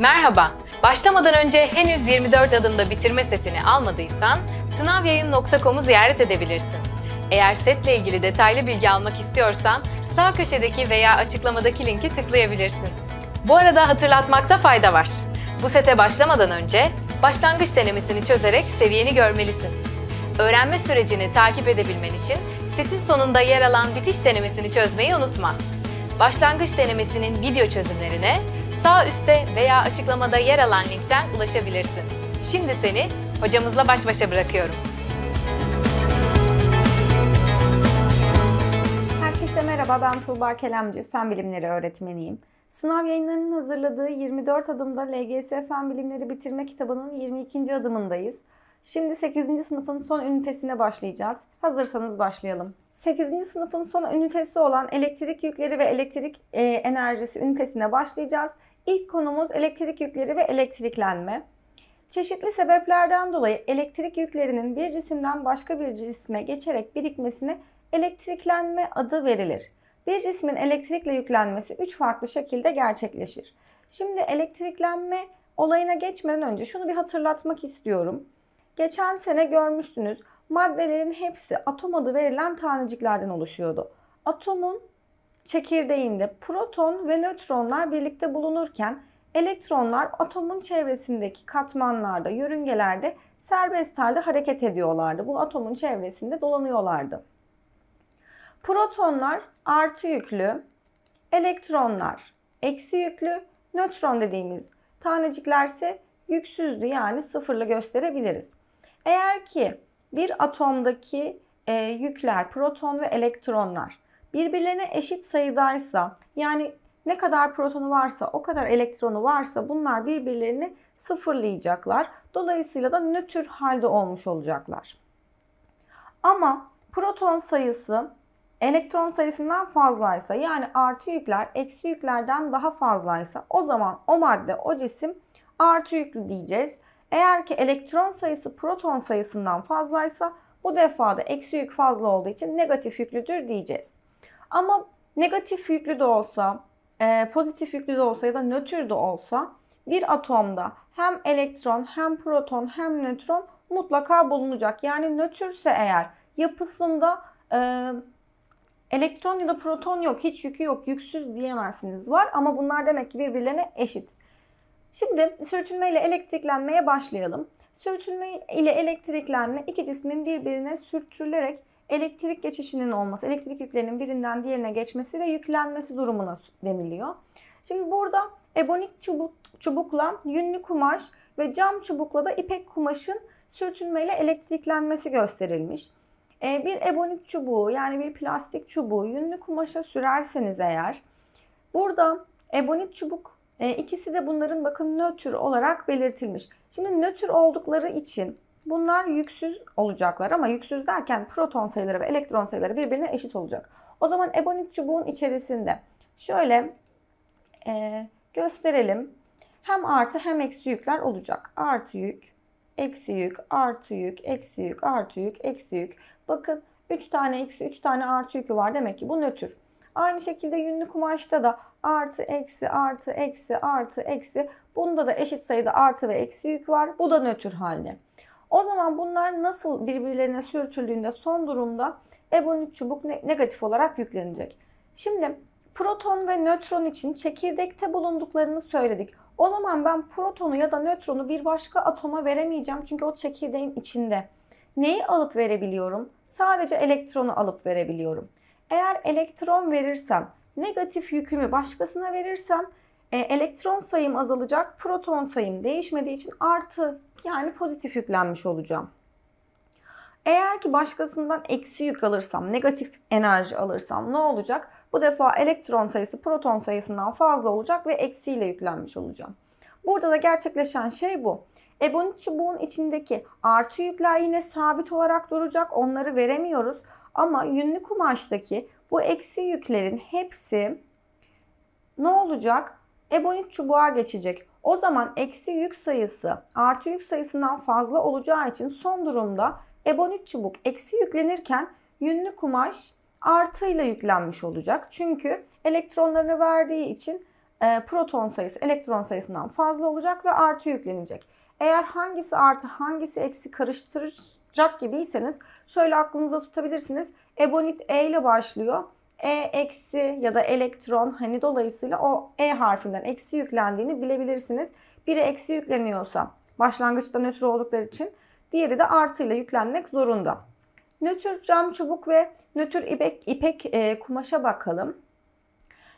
Merhaba. Başlamadan önce henüz 24 adımda bitirme setini almadıysan sınavyayın.com'u ziyaret edebilirsin. Eğer setle ilgili detaylı bilgi almak istiyorsan sağ köşedeki veya açıklamadaki linki tıklayabilirsin. Bu arada hatırlatmakta fayda var. Bu sete başlamadan önce başlangıç denemesini çözerek seviyeni görmelisin. Öğrenme sürecini takip edebilmen için setin sonunda yer alan bitiş denemesini çözmeyi unutma. Başlangıç denemesinin video çözümlerine Sağ üstte veya açıklamada yer alan linkten ulaşabilirsin. Şimdi seni hocamızla baş başa bırakıyorum. Herkese merhaba ben Tuğba Kelemci, Fen Bilimleri öğretmeniyim. Sınav yayınlarının hazırladığı 24 adımda LGS Fen Bilimleri Bitirme kitabının 22. adımındayız. Şimdi 8. sınıfın son ünitesine başlayacağız. Hazırsanız başlayalım. 8. sınıfın son ünitesi olan elektrik yükleri ve elektrik e, enerjisi ünitesine başlayacağız. İlk konumuz elektrik yükleri ve elektriklenme. Çeşitli sebeplerden dolayı elektrik yüklerinin bir cisimden başka bir cisme geçerek birikmesine elektriklenme adı verilir. Bir cismin elektrikle yüklenmesi üç farklı şekilde gerçekleşir. Şimdi elektriklenme olayına geçmeden önce şunu bir hatırlatmak istiyorum. Geçen sene görmüştünüz maddelerin hepsi atom adı verilen taneciklerden oluşuyordu. Atomun çekirdeğinde proton ve nötronlar birlikte bulunurken elektronlar atomun çevresindeki katmanlarda, yörüngelerde serbest halde hareket ediyorlardı. Bu atomun çevresinde dolanıyorlardı. Protonlar artı yüklü, elektronlar eksi yüklü, nötron dediğimiz taneciklerse yüksüzdü yani sıfırlı gösterebiliriz. Eğer ki bir atomdaki e, yükler proton ve elektronlar birbirlerine eşit sayıdaysa yani ne kadar protonu varsa o kadar elektronu varsa bunlar birbirlerini sıfırlayacaklar. Dolayısıyla da nötr halde olmuş olacaklar. Ama proton sayısı elektron sayısından fazlaysa yani artı yükler eksi yüklerden daha fazlaysa o zaman o madde o cisim artı yüklü diyeceğiz. Eğer ki elektron sayısı proton sayısından fazlaysa bu defa da eksi yük fazla olduğu için negatif yüklüdür diyeceğiz. Ama negatif yüklü de olsa, e, pozitif yüklü de olsa ya da nötr de olsa bir atomda hem elektron hem proton hem nötron mutlaka bulunacak. Yani nötrse eğer yapısında e, elektron ya da proton yok, hiç yükü yok, yüksüz diyemezsiniz var ama bunlar demek ki birbirlerine eşit. Şimdi sürtünme ile elektriklenmeye başlayalım. Sürtünme ile elektriklenme iki cismin birbirine sürtülerek elektrik geçişinin olması, elektrik yüklerinin birinden diğerine geçmesi ve yüklenmesi durumuna deniliyor. Şimdi burada ebonik çubuk, çubukla yünlü kumaş ve cam çubukla da ipek kumaşın sürtünmeyle elektriklenmesi gösterilmiş. Ee, bir ebonik çubuğu yani bir plastik çubuğu yünlü kumaşa sürerseniz eğer burada ebonit çubuk e, ikisi de bunların bakın nötr olarak belirtilmiş. Şimdi nötr oldukları için Bunlar yüksüz olacaklar ama yüksüz derken proton sayıları ve elektron sayıları birbirine eşit olacak. O zaman ebonit çubuğun içerisinde şöyle e, gösterelim. Hem artı hem eksi yükler olacak. Artı yük, eksi yük, artı yük, eksi yük, artı yük, eksi yük. Bakın 3 tane eksi 3 tane artı yükü var. Demek ki bu nötr. Aynı şekilde yünlü kumaşta da artı, eksi, artı, eksi, artı, eksi. Bunda da eşit sayıda artı ve eksi yük var. Bu da nötr halde. O zaman bunlar nasıl birbirlerine sürtüldüğünde son durumda ebonit çubuk negatif olarak yüklenecek. Şimdi proton ve nötron için çekirdekte bulunduklarını söyledik. O zaman ben protonu ya da nötronu bir başka atoma veremeyeceğim çünkü o çekirdeğin içinde. Neyi alıp verebiliyorum? Sadece elektronu alıp verebiliyorum. Eğer elektron verirsem, negatif yükümü başkasına verirsem e, elektron sayım azalacak, proton sayım değişmediği için artı yani pozitif yüklenmiş olacağım. Eğer ki başkasından eksi yük alırsam, negatif enerji alırsam ne olacak? Bu defa elektron sayısı proton sayısından fazla olacak ve eksiyle yüklenmiş olacağım. Burada da gerçekleşen şey bu. Ebonit çubuğun içindeki artı yükler yine sabit olarak duracak. Onları veremiyoruz. Ama yünlü kumaştaki bu eksi yüklerin hepsi ne olacak? Ebonit çubuğa geçecek. O zaman eksi yük sayısı artı yük sayısından fazla olacağı için son durumda ebonit çubuk eksi yüklenirken yünlü kumaş artıyla yüklenmiş olacak. Çünkü elektronlarını verdiği için e, proton sayısı elektron sayısından fazla olacak ve artı yüklenecek. Eğer hangisi artı hangisi eksi karıştıracak gibiyseniz şöyle aklınıza tutabilirsiniz. Ebonit E ile başlıyor. E eksi ya da elektron hani dolayısıyla o E harfinden eksi yüklendiğini bilebilirsiniz. Biri eksi yükleniyorsa başlangıçta nötr oldukları için diğeri de artıyla yüklenmek zorunda. Nötr cam çubuk ve nötr ipek, ipek e, kumaşa bakalım.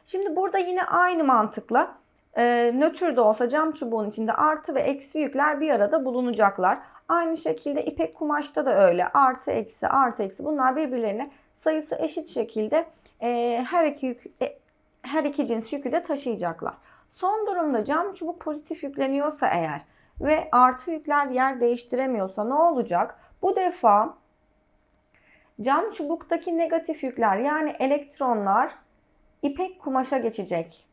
Şimdi burada yine aynı mantıkla e, nötr de olsa cam çubuğun içinde artı ve eksi yükler bir arada bulunacaklar. Aynı şekilde ipek kumaşta da öyle artı eksi artı eksi bunlar birbirlerine sayısı eşit şekilde e, her iki yük, e, her iki cins yükü de taşıyacaklar. Son durumda cam çubuk pozitif yükleniyorsa eğer ve artı yükler yer değiştiremiyorsa ne olacak? Bu defa cam çubuktaki negatif yükler yani elektronlar ipek kumaşa geçecek.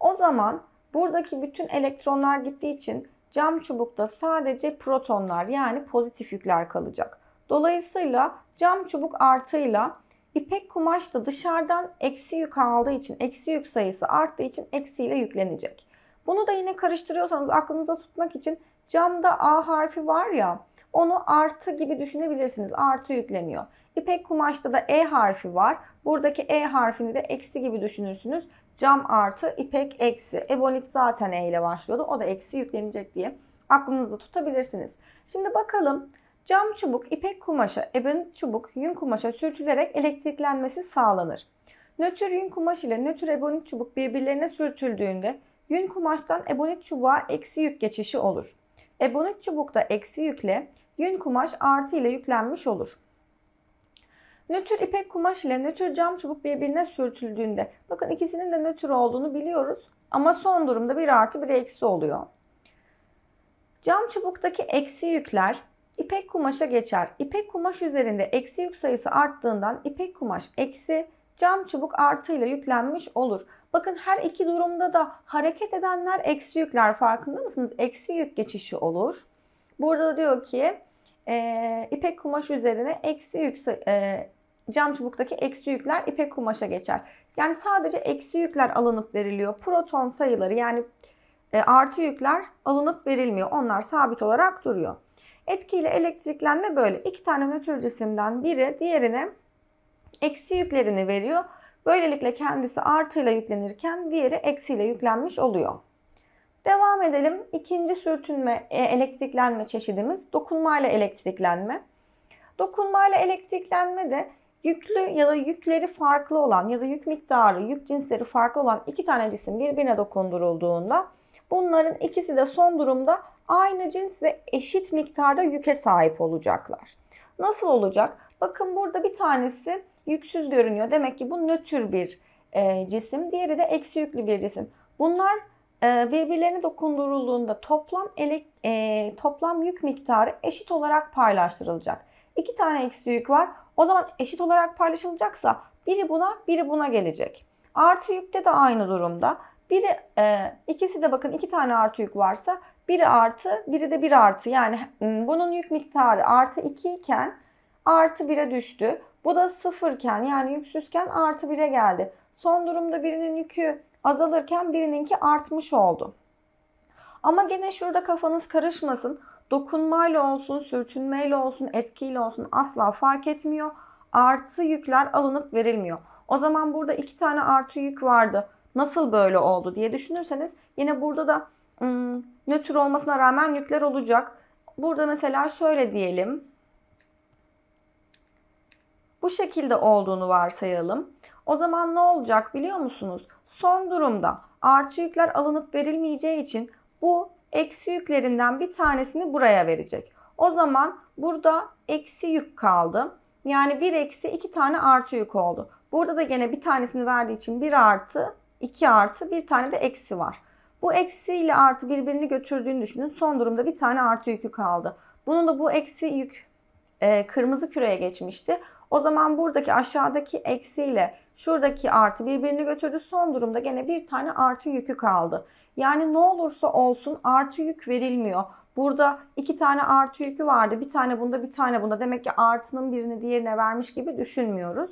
O zaman buradaki bütün elektronlar gittiği için cam çubukta sadece protonlar yani pozitif yükler kalacak. Dolayısıyla cam çubuk artıyla İpek kumaş da dışarıdan eksi yük aldığı için, eksi yük sayısı arttığı için eksiyle yüklenecek. Bunu da yine karıştırıyorsanız aklınıza tutmak için camda A harfi var ya onu artı gibi düşünebilirsiniz. Artı yükleniyor. İpek kumaşta da E harfi var. Buradaki E harfini de eksi gibi düşünürsünüz. Cam artı, ipek eksi. Ebonit zaten E ile başlıyordu. O da eksi yüklenecek diye aklınızda tutabilirsiniz. Şimdi bakalım Cam çubuk, ipek kumaşa, eben çubuk, yün kumaşa sürtülerek elektriklenmesi sağlanır. Nötr yün kumaş ile nötr ebonit çubuk birbirlerine sürtüldüğünde yün kumaştan ebonit çubuğa eksi yük geçişi olur. Ebonit çubuk da eksi yükle yün kumaş artı ile yüklenmiş olur. Nötr ipek kumaş ile nötr cam çubuk birbirine sürtüldüğünde bakın ikisinin de nötr olduğunu biliyoruz ama son durumda bir artı bir eksi oluyor. Cam çubuktaki eksi yükler İpek kumaşa geçer. İpek kumaş üzerinde eksi yük sayısı arttığından ipek kumaş eksi, cam çubuk artıyla yüklenmiş olur. Bakın her iki durumda da hareket edenler eksi yükler farkında mısınız? Eksi yük geçişi olur. Burada diyor ki e, ipek kumaş üzerine eksi yük e, cam çubuktaki eksi yükler ipek kumaşa geçer. Yani sadece eksi yükler alınıp veriliyor. Proton sayıları yani e, artı yükler alınıp verilmiyor. Onlar sabit olarak duruyor. Etkiyle elektriklenme böyle. iki tane nötr cisimden biri diğerine eksi yüklerini veriyor. Böylelikle kendisi artıyla yüklenirken diğeri eksiyle yüklenmiş oluyor. Devam edelim. İkinci sürtünme e, elektriklenme çeşidimiz dokunmayla elektriklenme. Dokunmayla elektriklenme de yüklü ya da yükleri farklı olan ya da yük miktarı, yük cinsleri farklı olan iki tane cisim birbirine dokundurulduğunda bunların ikisi de son durumda aynı cins ve eşit miktarda yüke sahip olacaklar. Nasıl olacak? Bakın burada bir tanesi yüksüz görünüyor. Demek ki bu nötr bir e, cisim. Diğeri de eksi yüklü bir cisim. Bunlar e, birbirlerine dokundurulduğunda toplam elek, e, toplam yük miktarı eşit olarak paylaştırılacak. İki tane eksi yük var. O zaman eşit olarak paylaşılacaksa biri buna biri buna gelecek. Artı yükte de aynı durumda. Biri e, ikisi de bakın iki tane artı yük varsa biri artı, biri de bir artı. Yani hmm, bunun yük miktarı artı 2 iken artı 1'e düştü. Bu da sıfırken yani yüksüzken artı 1'e geldi. Son durumda birinin yükü azalırken birininki artmış oldu. Ama gene şurada kafanız karışmasın. Dokunmayla olsun, sürtünmeyle olsun, etkiyle olsun asla fark etmiyor. Artı yükler alınıp verilmiyor. O zaman burada iki tane artı yük vardı. Nasıl böyle oldu diye düşünürseniz yine burada da hmm, nötr olmasına rağmen yükler olacak. Burada mesela şöyle diyelim. Bu şekilde olduğunu varsayalım. O zaman ne olacak biliyor musunuz? Son durumda artı yükler alınıp verilmeyeceği için bu eksi yüklerinden bir tanesini buraya verecek. O zaman burada eksi yük kaldı. Yani bir eksi iki tane artı yük oldu. Burada da gene bir tanesini verdiği için bir artı iki artı bir tane de eksi var. Bu eksi ile artı birbirini götürdüğünü düşünün. Son durumda bir tane artı yükü kaldı. Bunun da bu eksi yük e, kırmızı küreye geçmişti. O zaman buradaki aşağıdaki eksi ile şuradaki artı birbirini götürdü. Son durumda gene bir tane artı yükü kaldı. Yani ne olursa olsun artı yük verilmiyor. Burada iki tane artı yükü vardı. Bir tane bunda bir tane bunda. Demek ki artının birini diğerine vermiş gibi düşünmüyoruz.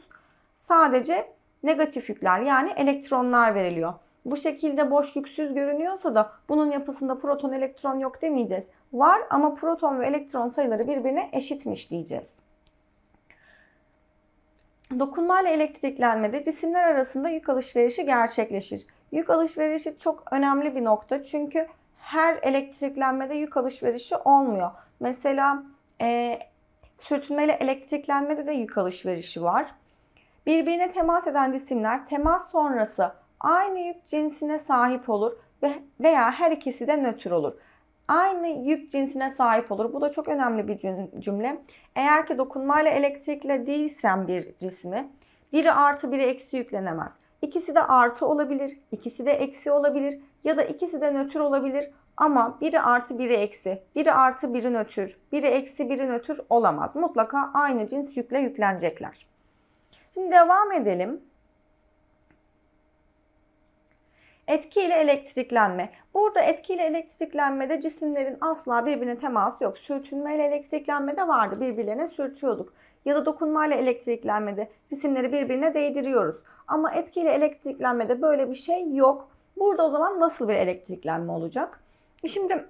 Sadece negatif yükler yani elektronlar veriliyor bu şekilde boş yüksüz görünüyorsa da bunun yapısında proton elektron yok demeyeceğiz. Var ama proton ve elektron sayıları birbirine eşitmiş diyeceğiz. Dokunmayla elektriklenmede cisimler arasında yük alışverişi gerçekleşir. Yük alışverişi çok önemli bir nokta çünkü her elektriklenmede yük alışverişi olmuyor. Mesela e, sürtünmeyle elektriklenmede de yük alışverişi var. Birbirine temas eden cisimler temas sonrası aynı yük cinsine sahip olur veya her ikisi de nötr olur. Aynı yük cinsine sahip olur. Bu da çok önemli bir cümle. Eğer ki dokunmayla elektrikle değilsen bir cismi, biri artı biri eksi yüklenemez. İkisi de artı olabilir, ikisi de eksi olabilir ya da ikisi de nötr olabilir ama biri artı biri eksi, biri artı biri nötr, biri eksi biri nötr olamaz. Mutlaka aynı cins yükle yüklenecekler. Şimdi devam edelim. Etki ile elektriklenme. Burada etki ile elektriklenmede cisimlerin asla birbirine teması yok. Sürtünme ile elektriklenmede vardı. Birbirlerine sürtüyorduk. Ya da dokunma ile elektriklenmede cisimleri birbirine değdiriyoruz. Ama etki ile elektriklenmede böyle bir şey yok. Burada o zaman nasıl bir elektriklenme olacak? E şimdi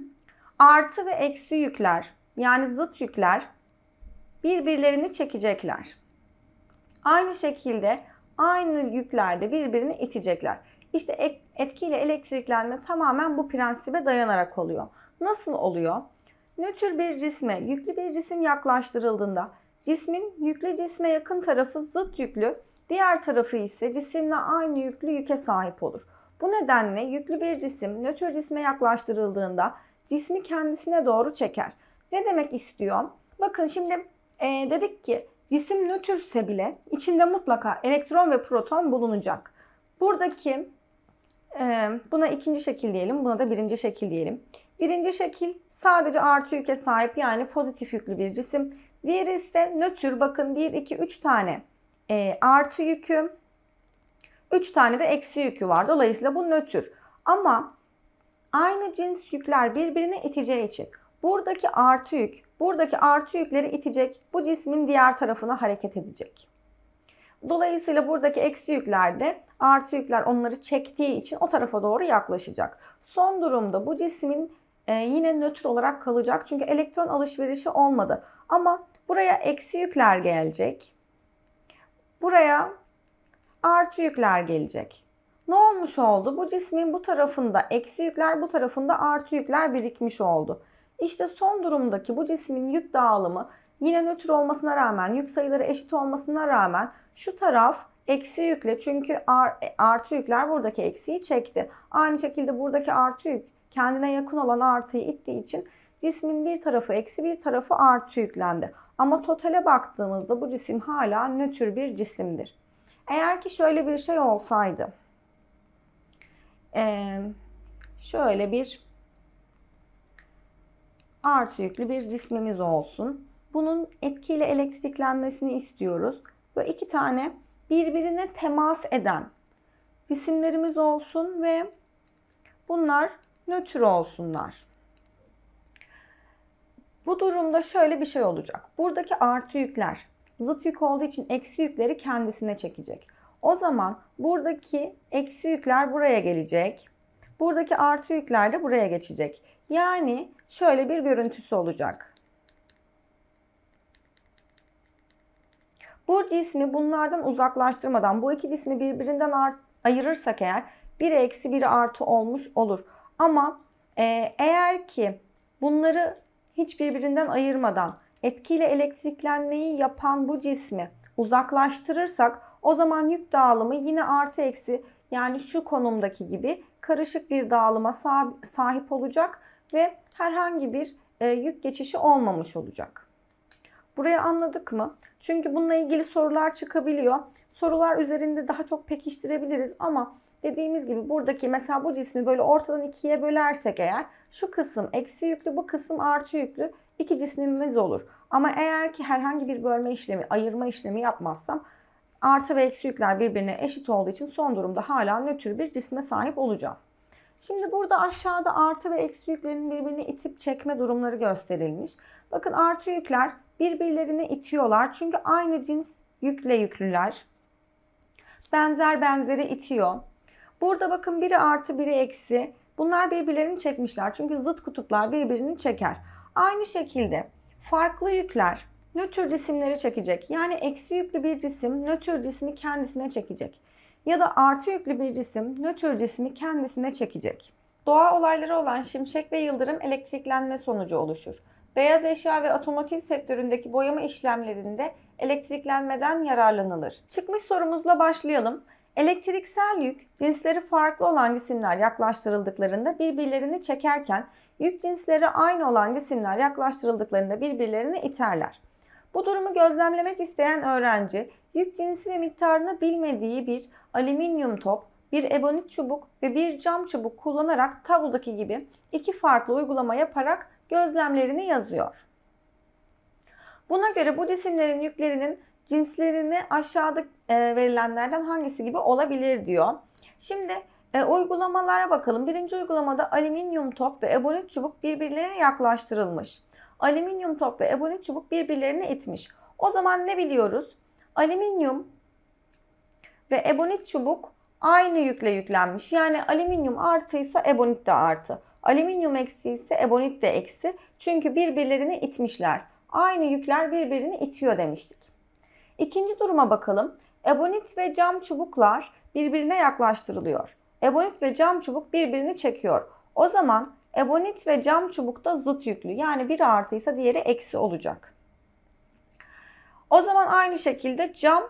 artı ve eksi yükler yani zıt yükler birbirlerini çekecekler. Aynı şekilde aynı yüklerde birbirini itecekler. İşte etkiyle elektriklenme tamamen bu prensibe dayanarak oluyor. Nasıl oluyor? Nötr bir cisme, yüklü bir cisim yaklaştırıldığında cismin yüklü cisme yakın tarafı zıt yüklü, diğer tarafı ise cisimle aynı yüklü yüke sahip olur. Bu nedenle yüklü bir cisim nötr cisme yaklaştırıldığında cismi kendisine doğru çeker. Ne demek istiyorum? Bakın şimdi e, dedik ki cisim nötrse bile içinde mutlaka elektron ve proton bulunacak. Buradaki ee, buna ikinci şekil diyelim, buna da birinci şekil diyelim. Birinci şekil sadece artı yüke sahip yani pozitif yüklü bir cisim. Diğeri ise nötr. Bakın 1, 2, 3 tane e, artı yükü, 3 tane de eksi yükü var. Dolayısıyla bu nötr. Ama aynı cins yükler birbirine iteceği için buradaki artı yük, buradaki artı yükleri itecek, bu cismin diğer tarafına hareket edecek. Dolayısıyla buradaki eksi yüklerde artı yükler onları çektiği için o tarafa doğru yaklaşacak. Son durumda bu cismin e, yine nötr olarak kalacak. Çünkü elektron alışverişi olmadı. Ama buraya eksi yükler gelecek. Buraya artı yükler gelecek. Ne olmuş oldu? Bu cismin bu tarafında eksi yükler, bu tarafında artı yükler birikmiş oldu. İşte son durumdaki bu cismin yük dağılımı yine nötr olmasına rağmen, yük sayıları eşit olmasına rağmen şu taraf eksi yükle çünkü e, artı yükler buradaki eksiyi çekti. Aynı şekilde buradaki artı yük kendine yakın olan artıyı ittiği için cismin bir tarafı eksi bir tarafı artı yüklendi. Ama totale baktığımızda bu cisim hala nötr bir cisimdir. Eğer ki şöyle bir şey olsaydı, şöyle bir artı yüklü bir cismimiz olsun. Bunun etkiyle elektriklenmesini istiyoruz. Böyle iki tane birbirine temas eden cisimlerimiz olsun ve bunlar nötr olsunlar. Bu durumda şöyle bir şey olacak. Buradaki artı yükler zıt yük olduğu için eksi yükleri kendisine çekecek. O zaman buradaki eksi yükler buraya gelecek. Buradaki artı yükler de buraya geçecek. Yani şöyle bir görüntüsü olacak. Bu cismi bunlardan uzaklaştırmadan bu iki cismi birbirinden ayırırsak eğer biri eksi biri artı olmuş olur. Ama e, eğer ki bunları hiç birbirinden ayırmadan etkiyle elektriklenmeyi yapan bu cismi uzaklaştırırsak o zaman yük dağılımı yine artı eksi yani şu konumdaki gibi karışık bir dağılıma sahip olacak ve herhangi bir e, yük geçişi olmamış olacak. Burayı anladık mı? Çünkü bununla ilgili sorular çıkabiliyor. Sorular üzerinde daha çok pekiştirebiliriz ama dediğimiz gibi buradaki mesela bu cismi böyle ortadan ikiye bölersek eğer şu kısım eksi yüklü bu kısım artı yüklü iki cismimiz olur. Ama eğer ki herhangi bir bölme işlemi, ayırma işlemi yapmazsam artı ve eksi yükler birbirine eşit olduğu için son durumda hala nötr bir cisme sahip olacağım. Şimdi burada aşağıda artı ve eksi yüklerin birbirini itip çekme durumları gösterilmiş. Bakın artı yükler birbirlerini itiyorlar. Çünkü aynı cins yükle yüklüler. Benzer benzeri itiyor. Burada bakın biri artı biri eksi. Bunlar birbirlerini çekmişler. Çünkü zıt kutuplar birbirini çeker. Aynı şekilde farklı yükler nötr cisimleri çekecek. Yani eksi yüklü bir cisim nötr cismi kendisine çekecek. Ya da artı yüklü bir cisim nötr cismi kendisine çekecek. Doğa olayları olan şimşek ve yıldırım elektriklenme sonucu oluşur. Beyaz eşya ve otomotiv sektöründeki boyama işlemlerinde elektriklenmeden yararlanılır. Çıkmış sorumuzla başlayalım. Elektriksel yük cinsleri farklı olan cisimler yaklaştırıldıklarında birbirlerini çekerken yük cinsleri aynı olan cisimler yaklaştırıldıklarında birbirlerini iterler. Bu durumu gözlemlemek isteyen öğrenci yük cinsi ve miktarını bilmediği bir alüminyum top, bir ebonit çubuk ve bir cam çubuk kullanarak tablodaki gibi iki farklı uygulama yaparak gözlemlerini yazıyor. Buna göre bu cisimlerin yüklerinin cinslerini aşağıda e, verilenlerden hangisi gibi olabilir diyor. Şimdi e, uygulamalara bakalım. Birinci uygulamada alüminyum top ve ebonit çubuk birbirlerine yaklaştırılmış. Alüminyum top ve ebonit çubuk birbirlerine itmiş. O zaman ne biliyoruz? Alüminyum ve ebonit çubuk aynı yükle yüklenmiş. Yani alüminyum artıysa ebonit de artı. Alüminyum eksi ise ebonit de eksi. Çünkü birbirlerini itmişler. Aynı yükler birbirini itiyor demiştik. İkinci duruma bakalım. Ebonit ve cam çubuklar birbirine yaklaştırılıyor. Ebonit ve cam çubuk birbirini çekiyor. O zaman ebonit ve cam çubuk da zıt yüklü. Yani biri artıysa diğeri eksi olacak. O zaman aynı şekilde cam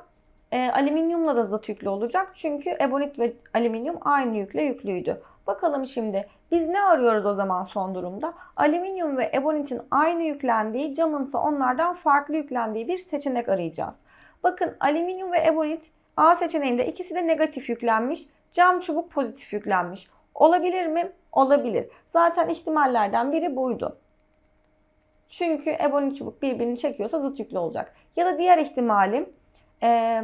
e, alüminyumla da zıt yüklü olacak. Çünkü ebonit ve alüminyum aynı yükle yüklüydü. Bakalım şimdi biz ne arıyoruz o zaman son durumda? Alüminyum ve ebonitin aynı yüklendiği, camınsa onlardan farklı yüklendiği bir seçenek arayacağız. Bakın alüminyum ve ebonit A seçeneğinde ikisi de negatif yüklenmiş, cam çubuk pozitif yüklenmiş. Olabilir mi? Olabilir. Zaten ihtimallerden biri buydu. Çünkü ebonit çubuk birbirini çekiyorsa zıt yüklü olacak. Ya da diğer ihtimalim e,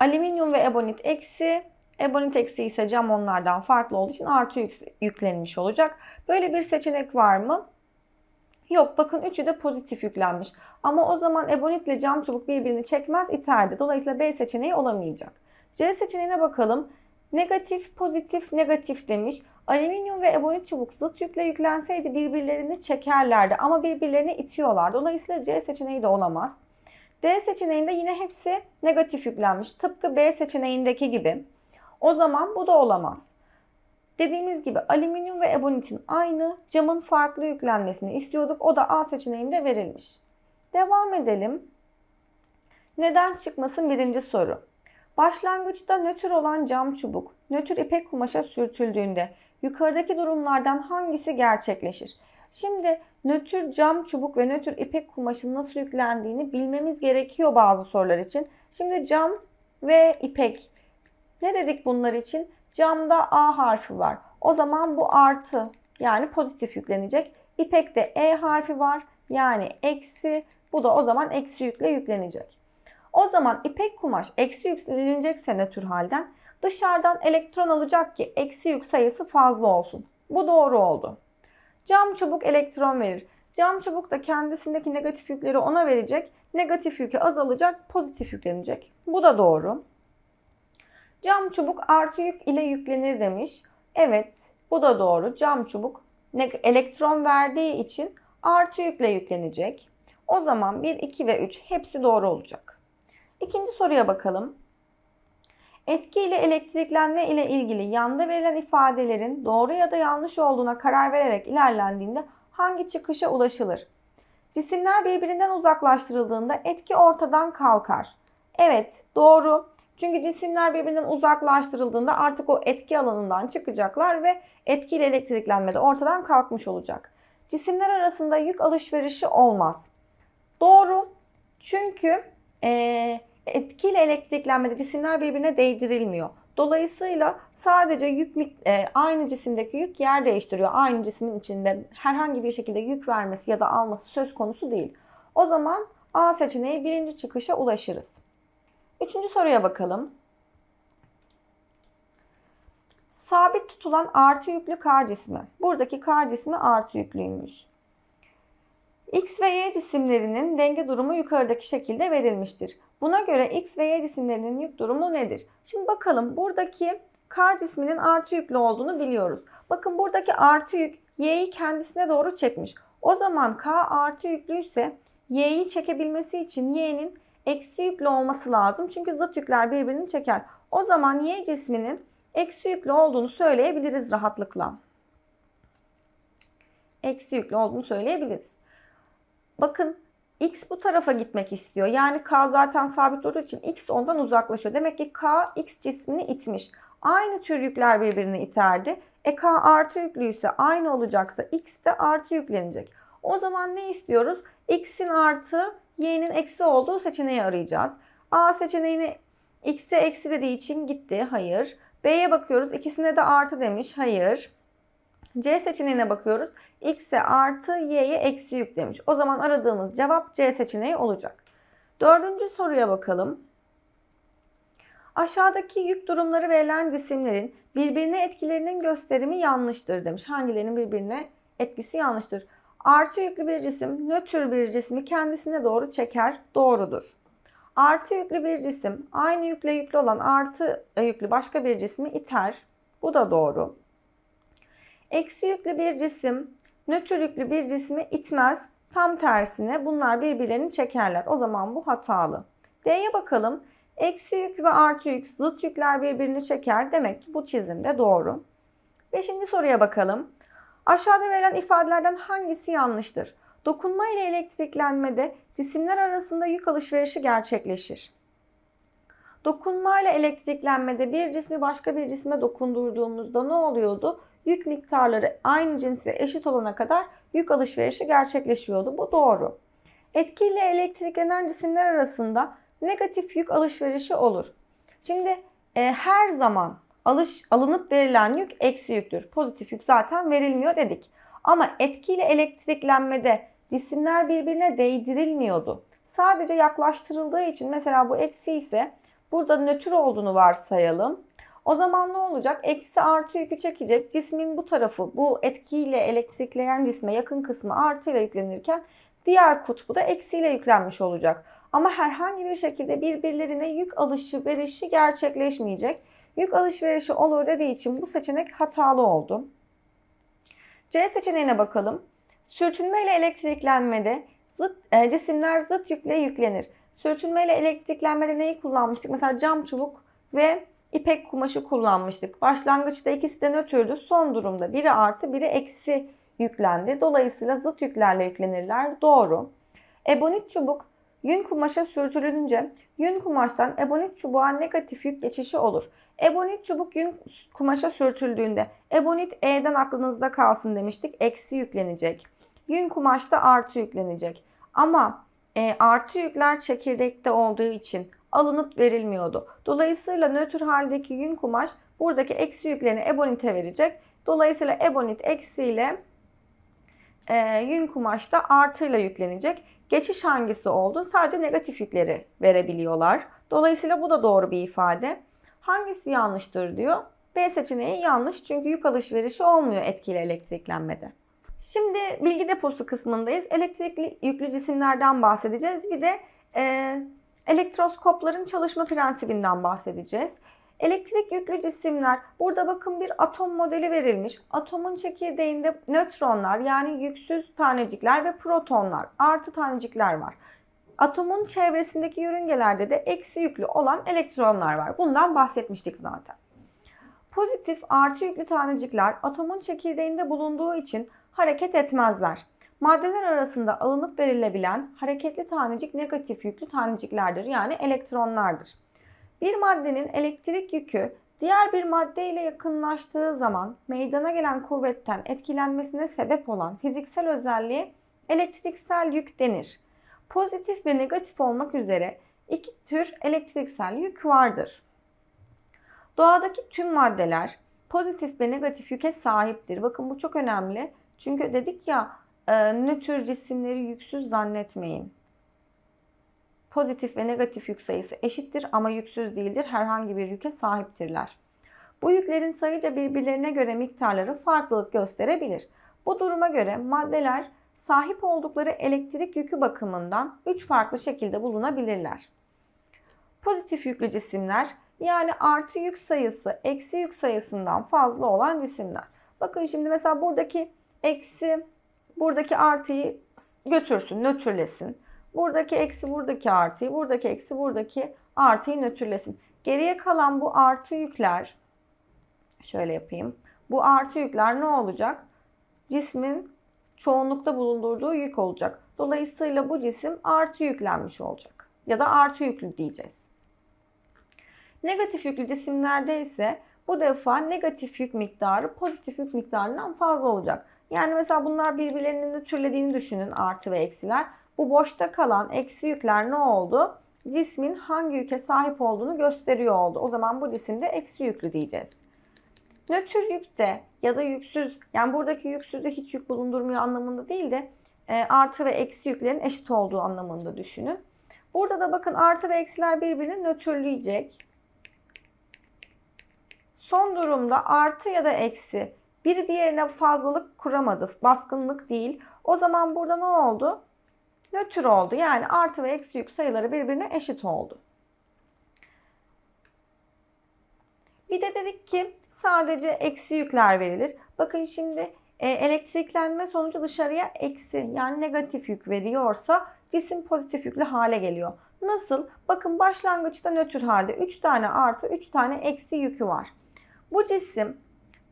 alüminyum ve ebonit eksi Ebonit eksiği ise cam onlardan farklı olduğu için artı yüklenmiş olacak. Böyle bir seçenek var mı? Yok bakın üçü de pozitif yüklenmiş. Ama o zaman ebonit ile cam çubuk birbirini çekmez iterdi. Dolayısıyla B seçeneği olamayacak. C seçeneğine bakalım. Negatif, pozitif, negatif demiş. Alüminyum ve ebonit çubuk zıt yükle yüklenseydi birbirlerini çekerlerdi ama birbirlerini itiyorlar. Dolayısıyla C seçeneği de olamaz. D seçeneğinde yine hepsi negatif yüklenmiş. Tıpkı B seçeneğindeki gibi. O zaman bu da olamaz. Dediğimiz gibi alüminyum ve ebonitin aynı camın farklı yüklenmesini istiyorduk. O da A seçeneğinde verilmiş. Devam edelim. Neden çıkmasın birinci soru. Başlangıçta nötr olan cam çubuk nötr ipek kumaşa sürtüldüğünde yukarıdaki durumlardan hangisi gerçekleşir? Şimdi nötr cam çubuk ve nötr ipek kumaşın nasıl yüklendiğini bilmemiz gerekiyor bazı sorular için. Şimdi cam ve ipek ne dedik bunlar için? Camda A harfi var. O zaman bu artı yani pozitif yüklenecek. İpekte E harfi var yani eksi. Bu da o zaman eksi yükle yüklenecek. O zaman ipek kumaş eksi yüklenecekse ne tür halden? Dışarıdan elektron alacak ki eksi yük sayısı fazla olsun. Bu doğru oldu. Cam çubuk elektron verir. Cam çubuk da kendisindeki negatif yükleri ona verecek. Negatif yükü azalacak, pozitif yüklenecek. Bu da doğru. Cam çubuk artı yük ile yüklenir demiş. Evet bu da doğru. Cam çubuk elektron verdiği için artı yükle yüklenecek. O zaman 1, 2 ve 3 hepsi doğru olacak. İkinci soruya bakalım. Etki ile elektriklenme ile ilgili yanda verilen ifadelerin doğru ya da yanlış olduğuna karar vererek ilerlendiğinde hangi çıkışa ulaşılır? Cisimler birbirinden uzaklaştırıldığında etki ortadan kalkar. Evet, doğru. Çünkü cisimler birbirinden uzaklaştırıldığında artık o etki alanından çıkacaklar ve etkili elektriklenme de ortadan kalkmış olacak. Cisimler arasında yük alışverişi olmaz. Doğru. Çünkü e, etkili elektriklenmede cisimler birbirine değdirilmiyor. Dolayısıyla sadece yük e, aynı cisimdeki yük yer değiştiriyor. Aynı cismin içinde herhangi bir şekilde yük vermesi ya da alması söz konusu değil. O zaman A seçeneği birinci çıkışa ulaşırız. Üçüncü soruya bakalım. Sabit tutulan artı yüklü K cismi. Buradaki K cismi artı yüklüymüş. X ve Y cisimlerinin denge durumu yukarıdaki şekilde verilmiştir. Buna göre X ve Y cisimlerinin yük durumu nedir? Şimdi bakalım buradaki K cisminin artı yüklü olduğunu biliyoruz. Bakın buradaki artı yük Y'yi kendisine doğru çekmiş. O zaman K artı yüklüyse Y'yi çekebilmesi için Y'nin eksi yüklü olması lazım. Çünkü zıt yükler birbirini çeker. O zaman Y cisminin eksi yüklü olduğunu söyleyebiliriz rahatlıkla. Eksi yüklü olduğunu söyleyebiliriz. Bakın X bu tarafa gitmek istiyor. Yani K zaten sabit olduğu için X ondan uzaklaşıyor. Demek ki K X cismini itmiş. Aynı tür yükler birbirini iterdi. E K artı yüklüyse aynı olacaksa X de artı yüklenecek. O zaman ne istiyoruz? X'in artı y'nin eksi olduğu seçeneği arayacağız. A seçeneğini x'e eksi dediği için gitti. Hayır. B'ye bakıyoruz. İkisinde de artı demiş. Hayır. C seçeneğine bakıyoruz. X'e artı, Y'ye eksi yüklemiş. O zaman aradığımız cevap C seçeneği olacak. Dördüncü soruya bakalım. Aşağıdaki yük durumları verilen cisimlerin birbirine etkilerinin gösterimi yanlıştır demiş. Hangilerinin birbirine etkisi yanlıştır? Artı yüklü bir cisim nötr bir cismi kendisine doğru çeker, doğrudur. Artı yüklü bir cisim aynı yükle yüklü olan artı e, yüklü başka bir cismi iter. Bu da doğru. Eksi yüklü bir cisim nötr yüklü bir cismi itmez. Tam tersine bunlar birbirlerini çekerler. O zaman bu hatalı. D'ye bakalım. Eksi yük ve artı yük zıt yükler birbirini çeker. Demek ki bu çizimde doğru. Ve şimdi soruya bakalım. Aşağıda verilen ifadelerden hangisi yanlıştır? Dokunma ile elektriklenmede cisimler arasında yük alışverişi gerçekleşir. Dokunma ile elektriklenmede bir cismi başka bir cisme dokundurduğumuzda ne oluyordu? Yük miktarları aynı cins ve eşit olana kadar yük alışverişi gerçekleşiyordu. Bu doğru. Etkiyle elektriklenen cisimler arasında negatif yük alışverişi olur. Şimdi e, her zaman alış, alınıp verilen yük eksi yüktür. Pozitif yük zaten verilmiyor dedik. Ama etkiyle elektriklenmede cisimler birbirine değdirilmiyordu. Sadece yaklaştırıldığı için mesela bu eksi ise burada nötr olduğunu varsayalım. O zaman ne olacak? Eksi artı yükü çekecek. Cismin bu tarafı bu etkiyle elektrikleyen cisme yakın kısmı artıyla yüklenirken diğer kutbu da eksiyle yüklenmiş olacak. Ama herhangi bir şekilde birbirlerine yük alışı verişi gerçekleşmeyecek. Yük alışverişi olur dediği için bu seçenek hatalı oldu. C seçeneğine bakalım. Sürtünme ile elektriklenmede zıt, e, cisimler zıt yükle yüklenir. Sürtünme ile elektriklenmede neyi kullanmıştık? Mesela cam çubuk ve ipek kumaşı kullanmıştık. Başlangıçta ikisi de nötrdü. Son durumda biri artı biri eksi yüklendi. Dolayısıyla zıt yüklerle yüklenirler. Doğru. Ebonit çubuk yün kumaşa sürtülünce yün kumaştan ebonit çubuğa negatif yük geçişi olur. Ebonit çubuk yün kumaşa sürtüldüğünde ebonit E'den aklınızda kalsın demiştik. Eksi yüklenecek. Yün kumaşta artı yüklenecek. Ama e, artı yükler çekirdekte olduğu için alınıp verilmiyordu. Dolayısıyla nötr haldeki yün kumaş buradaki eksi yüklerini ebonite verecek. Dolayısıyla ebonit eksiyle e, yün kumaşta artıyla yüklenecek. Geçiş hangisi oldu? Sadece negatif yükleri verebiliyorlar. Dolayısıyla bu da doğru bir ifade. Hangisi yanlıştır diyor. B seçeneği yanlış çünkü yük alışverişi olmuyor etkili elektriklenmede. Şimdi bilgi deposu kısmındayız. Elektrikli yüklü cisimlerden bahsedeceğiz. Bir de e, elektroskopların çalışma prensibinden bahsedeceğiz. Elektrik yüklü cisimler, burada bakın bir atom modeli verilmiş. Atomun çekirdeğinde nötronlar yani yüksüz tanecikler ve protonlar artı tanecikler var. Atomun çevresindeki yörüngelerde de eksi yüklü olan elektronlar var. Bundan bahsetmiştik zaten. Pozitif artı yüklü tanecikler atomun çekirdeğinde bulunduğu için hareket etmezler. Maddeler arasında alınıp verilebilen hareketli tanecik negatif yüklü taneciklerdir yani elektronlardır. Bir maddenin elektrik yükü diğer bir madde ile yakınlaştığı zaman meydana gelen kuvvetten etkilenmesine sebep olan fiziksel özelliğe elektriksel yük denir pozitif ve negatif olmak üzere iki tür elektriksel yük vardır. Doğadaki tüm maddeler pozitif ve negatif yüke sahiptir. Bakın bu çok önemli. Çünkü dedik ya e, nötr cisimleri yüksüz zannetmeyin. Pozitif ve negatif yük sayısı eşittir ama yüksüz değildir. Herhangi bir yüke sahiptirler. Bu yüklerin sayıca birbirlerine göre miktarları farklılık gösterebilir. Bu duruma göre maddeler sahip oldukları elektrik yükü bakımından 3 farklı şekilde bulunabilirler. Pozitif yüklü cisimler yani artı yük sayısı eksi yük sayısından fazla olan cisimler. Bakın şimdi mesela buradaki eksi buradaki artıyı götürsün, nötrlesin. Buradaki eksi buradaki artıyı, buradaki eksi buradaki artıyı nötrlesin. Geriye kalan bu artı yükler şöyle yapayım. Bu artı yükler ne olacak? Cismin çoğunlukta bulundurduğu yük olacak. Dolayısıyla bu cisim artı yüklenmiş olacak ya da artı yüklü diyeceğiz. Negatif yüklü cisimlerde ise bu defa negatif yük miktarı pozitif yük miktarından fazla olacak. Yani mesela bunlar birbirlerinin nötrlediğini düşünün artı ve eksiler. Bu boşta kalan eksi yükler ne oldu? Cismin hangi yüke sahip olduğunu gösteriyor oldu. O zaman bu cisimde eksi yüklü diyeceğiz. Nötr yük de ya da yüksüz yani buradaki yüksüzde hiç yük bulundurmuyor anlamında değil de e, artı ve eksi yüklerin eşit olduğu anlamında düşünün. Burada da bakın artı ve eksiler birbirini nötrleyecek. Son durumda artı ya da eksi biri diğerine fazlalık kuramadı. Baskınlık değil. O zaman burada ne oldu? Nötr oldu. Yani artı ve eksi yük sayıları birbirine eşit oldu. Bir de dedik ki sadece eksi yükler verilir. Bakın şimdi e, elektriklenme sonucu dışarıya eksi yani negatif yük veriyorsa cisim pozitif yüklü hale geliyor. Nasıl? Bakın başlangıçta nötr halde 3 tane artı 3 tane eksi yükü var. Bu cisim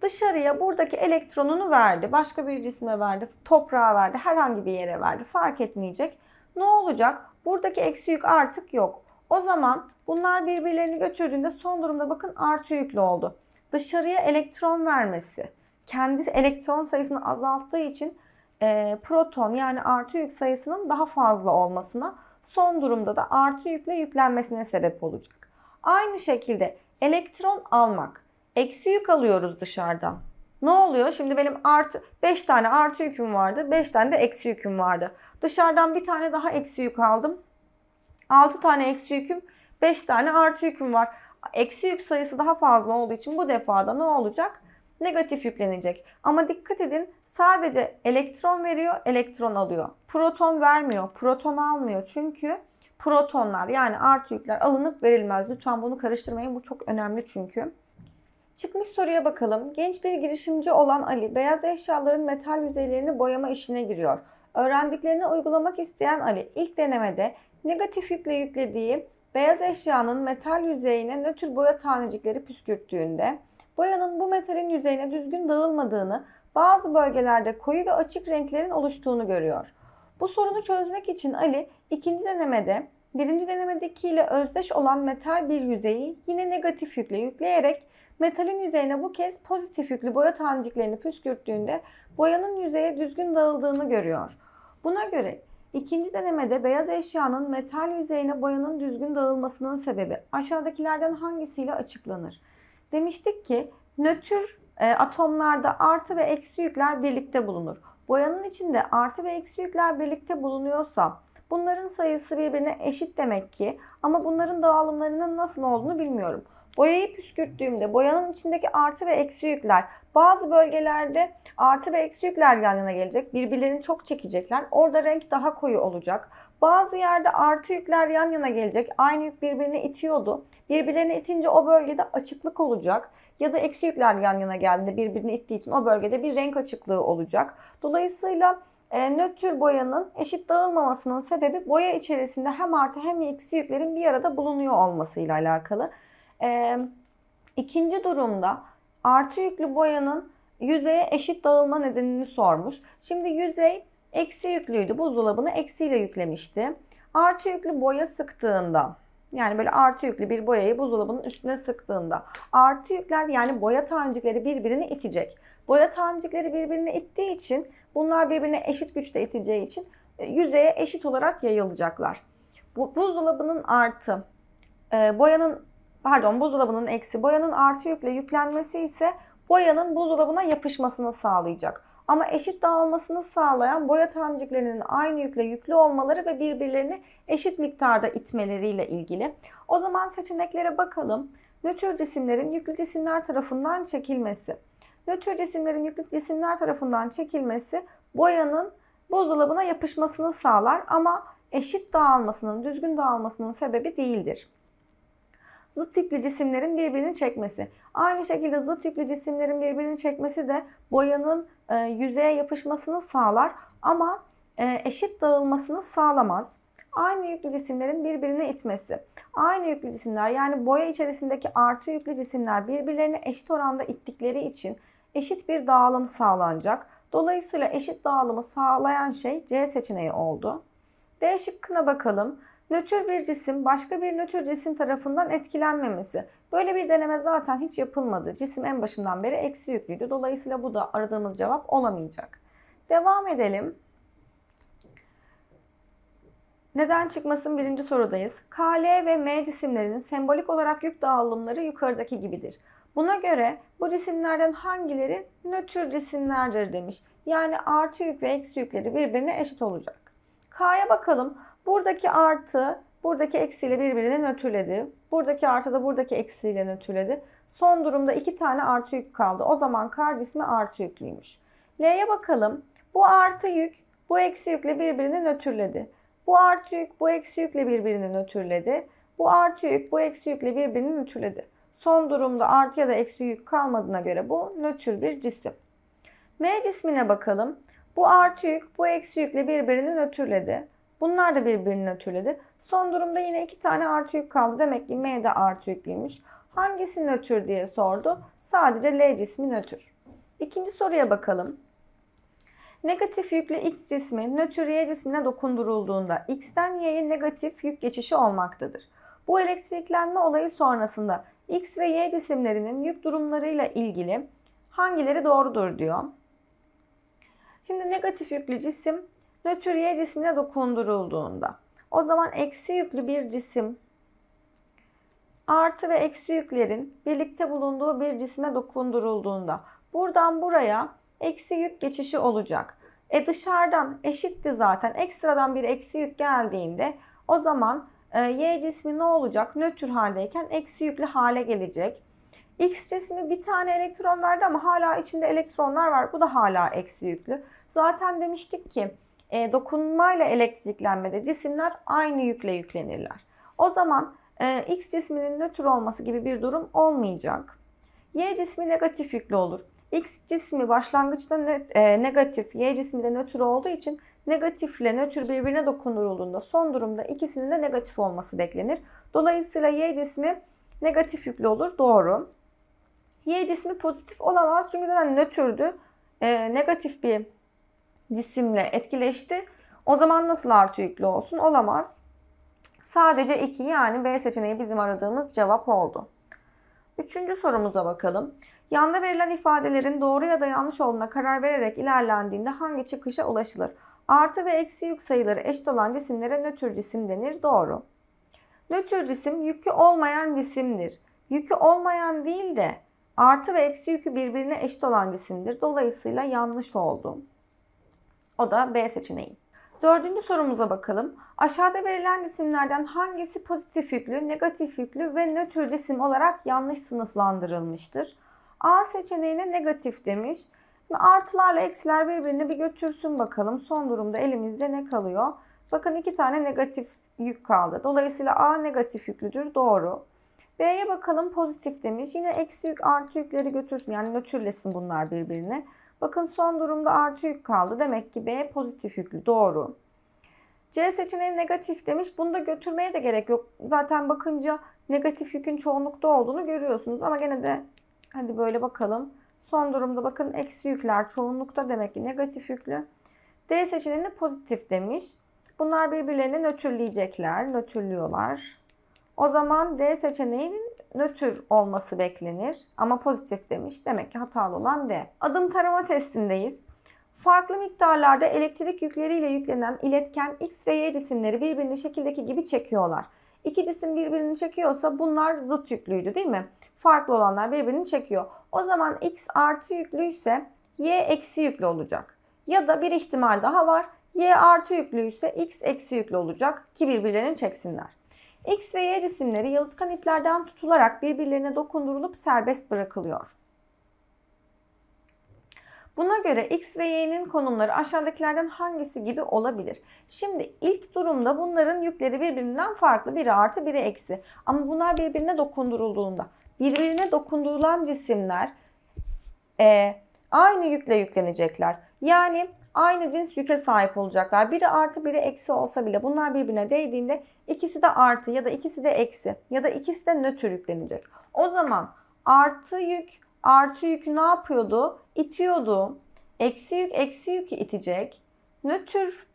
dışarıya buradaki elektronunu verdi. Başka bir cisme verdi, toprağa verdi, herhangi bir yere verdi. Fark etmeyecek. Ne olacak? Buradaki eksi yük artık yok. O zaman bunlar birbirlerini götürdüğünde son durumda bakın artı yüklü oldu. Dışarıya elektron vermesi kendi elektron sayısını azalttığı için e, proton yani artı yük sayısının daha fazla olmasına son durumda da artı yükle yüklenmesine sebep olacak. Aynı şekilde elektron almak. Eksi yük alıyoruz dışarıdan. Ne oluyor? Şimdi benim artı 5 tane artı yüküm vardı. 5 tane de eksi yüküm vardı. Dışarıdan bir tane daha eksi yük aldım. 6 tane eksi yüküm, 5 tane artı yüküm var. Eksi yük sayısı daha fazla olduğu için bu defada ne olacak? Negatif yüklenecek. Ama dikkat edin sadece elektron veriyor, elektron alıyor. Proton vermiyor, proton almıyor. Çünkü protonlar yani artı yükler alınıp verilmez. Lütfen bunu karıştırmayın. Bu çok önemli çünkü. Çıkmış soruya bakalım. Genç bir girişimci olan Ali beyaz eşyaların metal yüzeylerini boyama işine giriyor. Öğrendiklerini uygulamak isteyen Ali ilk denemede negatif yükle yüklediği beyaz eşyanın metal yüzeyine nötr boya tanecikleri püskürttüğünde boyanın bu metalin yüzeyine düzgün dağılmadığını, bazı bölgelerde koyu ve açık renklerin oluştuğunu görüyor. Bu sorunu çözmek için Ali ikinci denemede birinci denemedekiyle özdeş olan metal bir yüzeyi yine negatif yükle yükleyerek metalin yüzeyine bu kez pozitif yüklü boya taneciklerini püskürttüğünde boyanın yüzeye düzgün dağıldığını görüyor. Buna göre İkinci denemede beyaz eşyanın metal yüzeyine boyanın düzgün dağılmasının sebebi aşağıdakilerden hangisiyle açıklanır? Demiştik ki nötr e, atomlarda artı ve eksi yükler birlikte bulunur. Boyanın içinde artı ve eksi yükler birlikte bulunuyorsa bunların sayısı birbirine eşit demek ki ama bunların dağılımlarının nasıl olduğunu bilmiyorum. Boyayı püskürttüğümde boyanın içindeki artı ve eksi yükler bazı bölgelerde artı ve eksi yükler yan yana gelecek. Birbirlerini çok çekecekler. Orada renk daha koyu olacak. Bazı yerde artı yükler yan yana gelecek. Aynı yük birbirini itiyordu. Birbirlerini itince o bölgede açıklık olacak. Ya da eksi yükler yan yana geldiğinde birbirini ittiği için o bölgede bir renk açıklığı olacak. Dolayısıyla e, nötr boyanın eşit dağılmamasının sebebi boya içerisinde hem artı hem eksi yüklerin bir arada bulunuyor olmasıyla alakalı. E, ikinci durumda artı yüklü boyanın yüzeye eşit dağılma nedenini sormuş. Şimdi yüzey eksi yüklüydü. Buzdolabını eksiyle yüklemişti. Artı yüklü boya sıktığında yani böyle artı yüklü bir boyayı buzdolabının üstüne sıktığında artı yükler yani boya tanecikleri birbirini itecek. Boya tanecikleri birbirini ittiği için bunlar birbirine eşit güçte iteceği için e, yüzeye eşit olarak yayılacaklar. Bu buzdolabının artı e, boyanın pardon buzdolabının eksi boyanın artı yükle yüklenmesi ise boyanın buzdolabına yapışmasını sağlayacak. Ama eşit dağılmasını sağlayan boya taneciklerinin aynı yükle yüklü olmaları ve birbirlerini eşit miktarda itmeleriyle ilgili. O zaman seçeneklere bakalım. Nötr cisimlerin yüklü cisimler tarafından çekilmesi. Nötr cisimlerin yüklü cisimler tarafından çekilmesi boyanın buzdolabına yapışmasını sağlar ama eşit dağılmasının, düzgün dağılmasının sebebi değildir zıt yüklü cisimlerin birbirini çekmesi. Aynı şekilde zıt yüklü cisimlerin birbirini çekmesi de boyanın e, yüzeye yapışmasını sağlar ama e, eşit dağılmasını sağlamaz. Aynı yüklü cisimlerin birbirine itmesi. Aynı yüklü cisimler yani boya içerisindeki artı yüklü cisimler birbirlerini eşit oranda ittikleri için eşit bir dağılım sağlanacak. Dolayısıyla eşit dağılımı sağlayan şey C seçeneği oldu. D şıkkına bakalım nötr bir cisim başka bir nötr cisim tarafından etkilenmemesi. Böyle bir deneme zaten hiç yapılmadı. Cisim en başından beri eksi yüklüydü. Dolayısıyla bu da aradığımız cevap olamayacak. Devam edelim. Neden çıkmasın birinci sorudayız. KL ve M cisimlerinin sembolik olarak yük dağılımları yukarıdaki gibidir. Buna göre bu cisimlerden hangileri nötr cisimlerdir demiş. Yani artı yük ve eksi yükleri birbirine eşit olacak. K'ya bakalım. Buradaki artı buradaki eksiyle birbirine nötrledi. Buradaki artı da buradaki eksiyle nötrledi. Son durumda iki tane artı yük kaldı. O zaman kar cismi artı yüklüymüş. L'ye bakalım. Bu artı yük bu eksi yükle birbirini nötrledi. Bu artı yük bu eksi yükle birbirini nötrledi. Bu artı yük bu eksi yükle birbirini nötrledi. Son durumda artı ya da eksi yük kalmadığına göre bu nötr bir cisim. M cismine bakalım. Bu artı yük bu eksi yükle birbirini nötrledi. Bunlar da birbirini nötrledi. Son durumda yine iki tane artı yük kaldı. Demek ki M de artı yüklüymüş. Hangisi nötr diye sordu. Sadece L cismi nötr. İkinci soruya bakalım. Negatif yüklü X cismi nötr Y cismine dokundurulduğunda X'ten Y'ye negatif yük geçişi olmaktadır. Bu elektriklenme olayı sonrasında X ve Y cisimlerinin yük durumlarıyla ilgili hangileri doğrudur diyor. Şimdi negatif yüklü cisim nötriye cismine dokundurulduğunda. O zaman eksi yüklü bir cisim artı ve eksi yüklerin birlikte bulunduğu bir cisme dokundurulduğunda buradan buraya eksi yük geçişi olacak. E dışarıdan eşitti zaten. Ekstradan bir eksi yük geldiğinde o zaman e, y cismi ne olacak? Nötr haldeyken eksi yüklü hale gelecek. X cismi bir tane elektron verdi ama hala içinde elektronlar var. Bu da hala eksi yüklü. Zaten demiştik ki e, dokunmayla elektriklenmede cisimler aynı yükle yüklenirler. O zaman e, X cisminin nötr olması gibi bir durum olmayacak. Y cismi negatif yüklü olur. X cismi başlangıçta nö- e, negatif, Y cismi de nötr olduğu için negatifle nötr birbirine dokundurulduğunda son durumda ikisinin de negatif olması beklenir. Dolayısıyla Y cismi negatif yüklü olur. Doğru. Y cismi pozitif olamaz çünkü neden nötrdü. E, negatif bir cisimle etkileşti. O zaman nasıl artı yüklü olsun? Olamaz. Sadece 2 yani B seçeneği bizim aradığımız cevap oldu. Üçüncü sorumuza bakalım. Yanda verilen ifadelerin doğru ya da yanlış olduğuna karar vererek ilerlendiğinde hangi çıkışa ulaşılır? Artı ve eksi yük sayıları eşit olan cisimlere nötr cisim denir. Doğru. Nötr cisim yükü olmayan cisimdir. Yükü olmayan değil de artı ve eksi yükü birbirine eşit olan cisimdir. Dolayısıyla yanlış oldu. O da B seçeneği. Dördüncü sorumuza bakalım. Aşağıda verilen cisimlerden hangisi pozitif yüklü, negatif yüklü ve nötr cisim olarak yanlış sınıflandırılmıştır? A seçeneğine negatif demiş. artılarla eksiler birbirini bir götürsün bakalım. Son durumda elimizde ne kalıyor? Bakın iki tane negatif yük kaldı. Dolayısıyla A negatif yüklüdür. Doğru. B'ye bakalım pozitif demiş. Yine eksi yük artı yükleri götürsün. Yani nötrlesin bunlar birbirine. Bakın son durumda artı yük kaldı. Demek ki B pozitif yüklü. Doğru. C seçeneği negatif demiş. Bunu da götürmeye de gerek yok. Zaten bakınca negatif yükün çoğunlukta olduğunu görüyorsunuz. Ama gene de hadi böyle bakalım. Son durumda bakın eksi yükler çoğunlukta demek ki negatif yüklü. D seçeneğini pozitif demiş. Bunlar birbirlerini nötrleyecekler. Nötrlüyorlar. O zaman D seçeneğinin nötr olması beklenir ama pozitif demiş. Demek ki hatalı olan D. Adım tarama testindeyiz. Farklı miktarlarda elektrik yükleriyle yüklenen iletken X ve Y cisimleri birbirini şekildeki gibi çekiyorlar. İki cisim birbirini çekiyorsa bunlar zıt yüklüydü değil mi? Farklı olanlar birbirini çekiyor. O zaman X artı yüklüyse Y eksi yüklü olacak. Ya da bir ihtimal daha var. Y artı yüklüyse X eksi yüklü olacak ki birbirlerini çeksinler. X ve Y cisimleri yalıtkan iplerden tutularak birbirlerine dokundurulup serbest bırakılıyor. Buna göre X ve Y'nin konumları aşağıdakilerden hangisi gibi olabilir? Şimdi ilk durumda bunların yükleri birbirinden farklı. Biri artı biri eksi. Ama bunlar birbirine dokundurulduğunda birbirine dokundurulan cisimler e, aynı yükle yüklenecekler. Yani aynı cins yüke sahip olacaklar. Biri artı biri eksi olsa bile bunlar birbirine değdiğinde ikisi de artı ya da ikisi de eksi ya da ikisi de nötr yüklenecek. O zaman artı yük artı yükü ne yapıyordu? İtiyordu. Eksi yük eksi yükü itecek. Nötr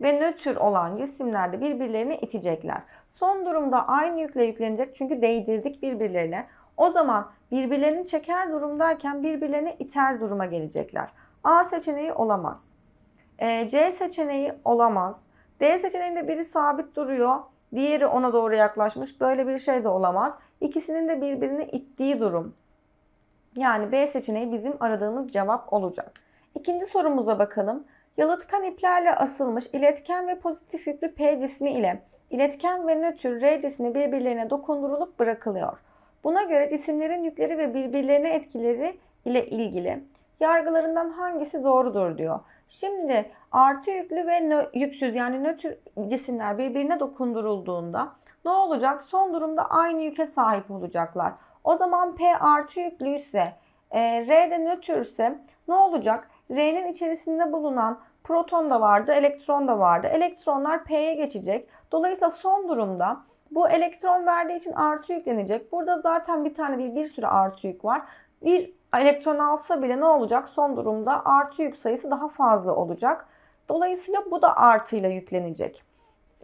ve nötr olan cisimler de birbirlerini itecekler. Son durumda aynı yükle yüklenecek çünkü değdirdik birbirlerine. O zaman birbirlerini çeker durumdayken birbirlerini iter duruma gelecekler. A seçeneği olamaz. E, C seçeneği olamaz. D seçeneğinde biri sabit duruyor. Diğeri ona doğru yaklaşmış. Böyle bir şey de olamaz. İkisinin de birbirini ittiği durum. Yani B seçeneği bizim aradığımız cevap olacak. İkinci sorumuza bakalım. Yalıtkan iplerle asılmış iletken ve pozitif yüklü P cismi ile iletken ve nötr R cismi birbirlerine dokundurulup bırakılıyor. Buna göre cisimlerin yükleri ve birbirlerine etkileri ile ilgili yargılarından hangisi doğrudur diyor. Şimdi artı yüklü ve nö, yüksüz yani nötr cisimler birbirine dokundurulduğunda ne olacak? Son durumda aynı yüke sahip olacaklar. O zaman P artı yüklü ise e, R de nötrse ne olacak? R'nin içerisinde bulunan proton da vardı, elektron da vardı. Elektronlar P'ye geçecek. Dolayısıyla son durumda bu elektron verdiği için artı yüklenecek. Burada zaten bir tane değil bir sürü artı yük var. Bir elektron alsa bile ne olacak? Son durumda artı yük sayısı daha fazla olacak. Dolayısıyla bu da artıyla yüklenecek.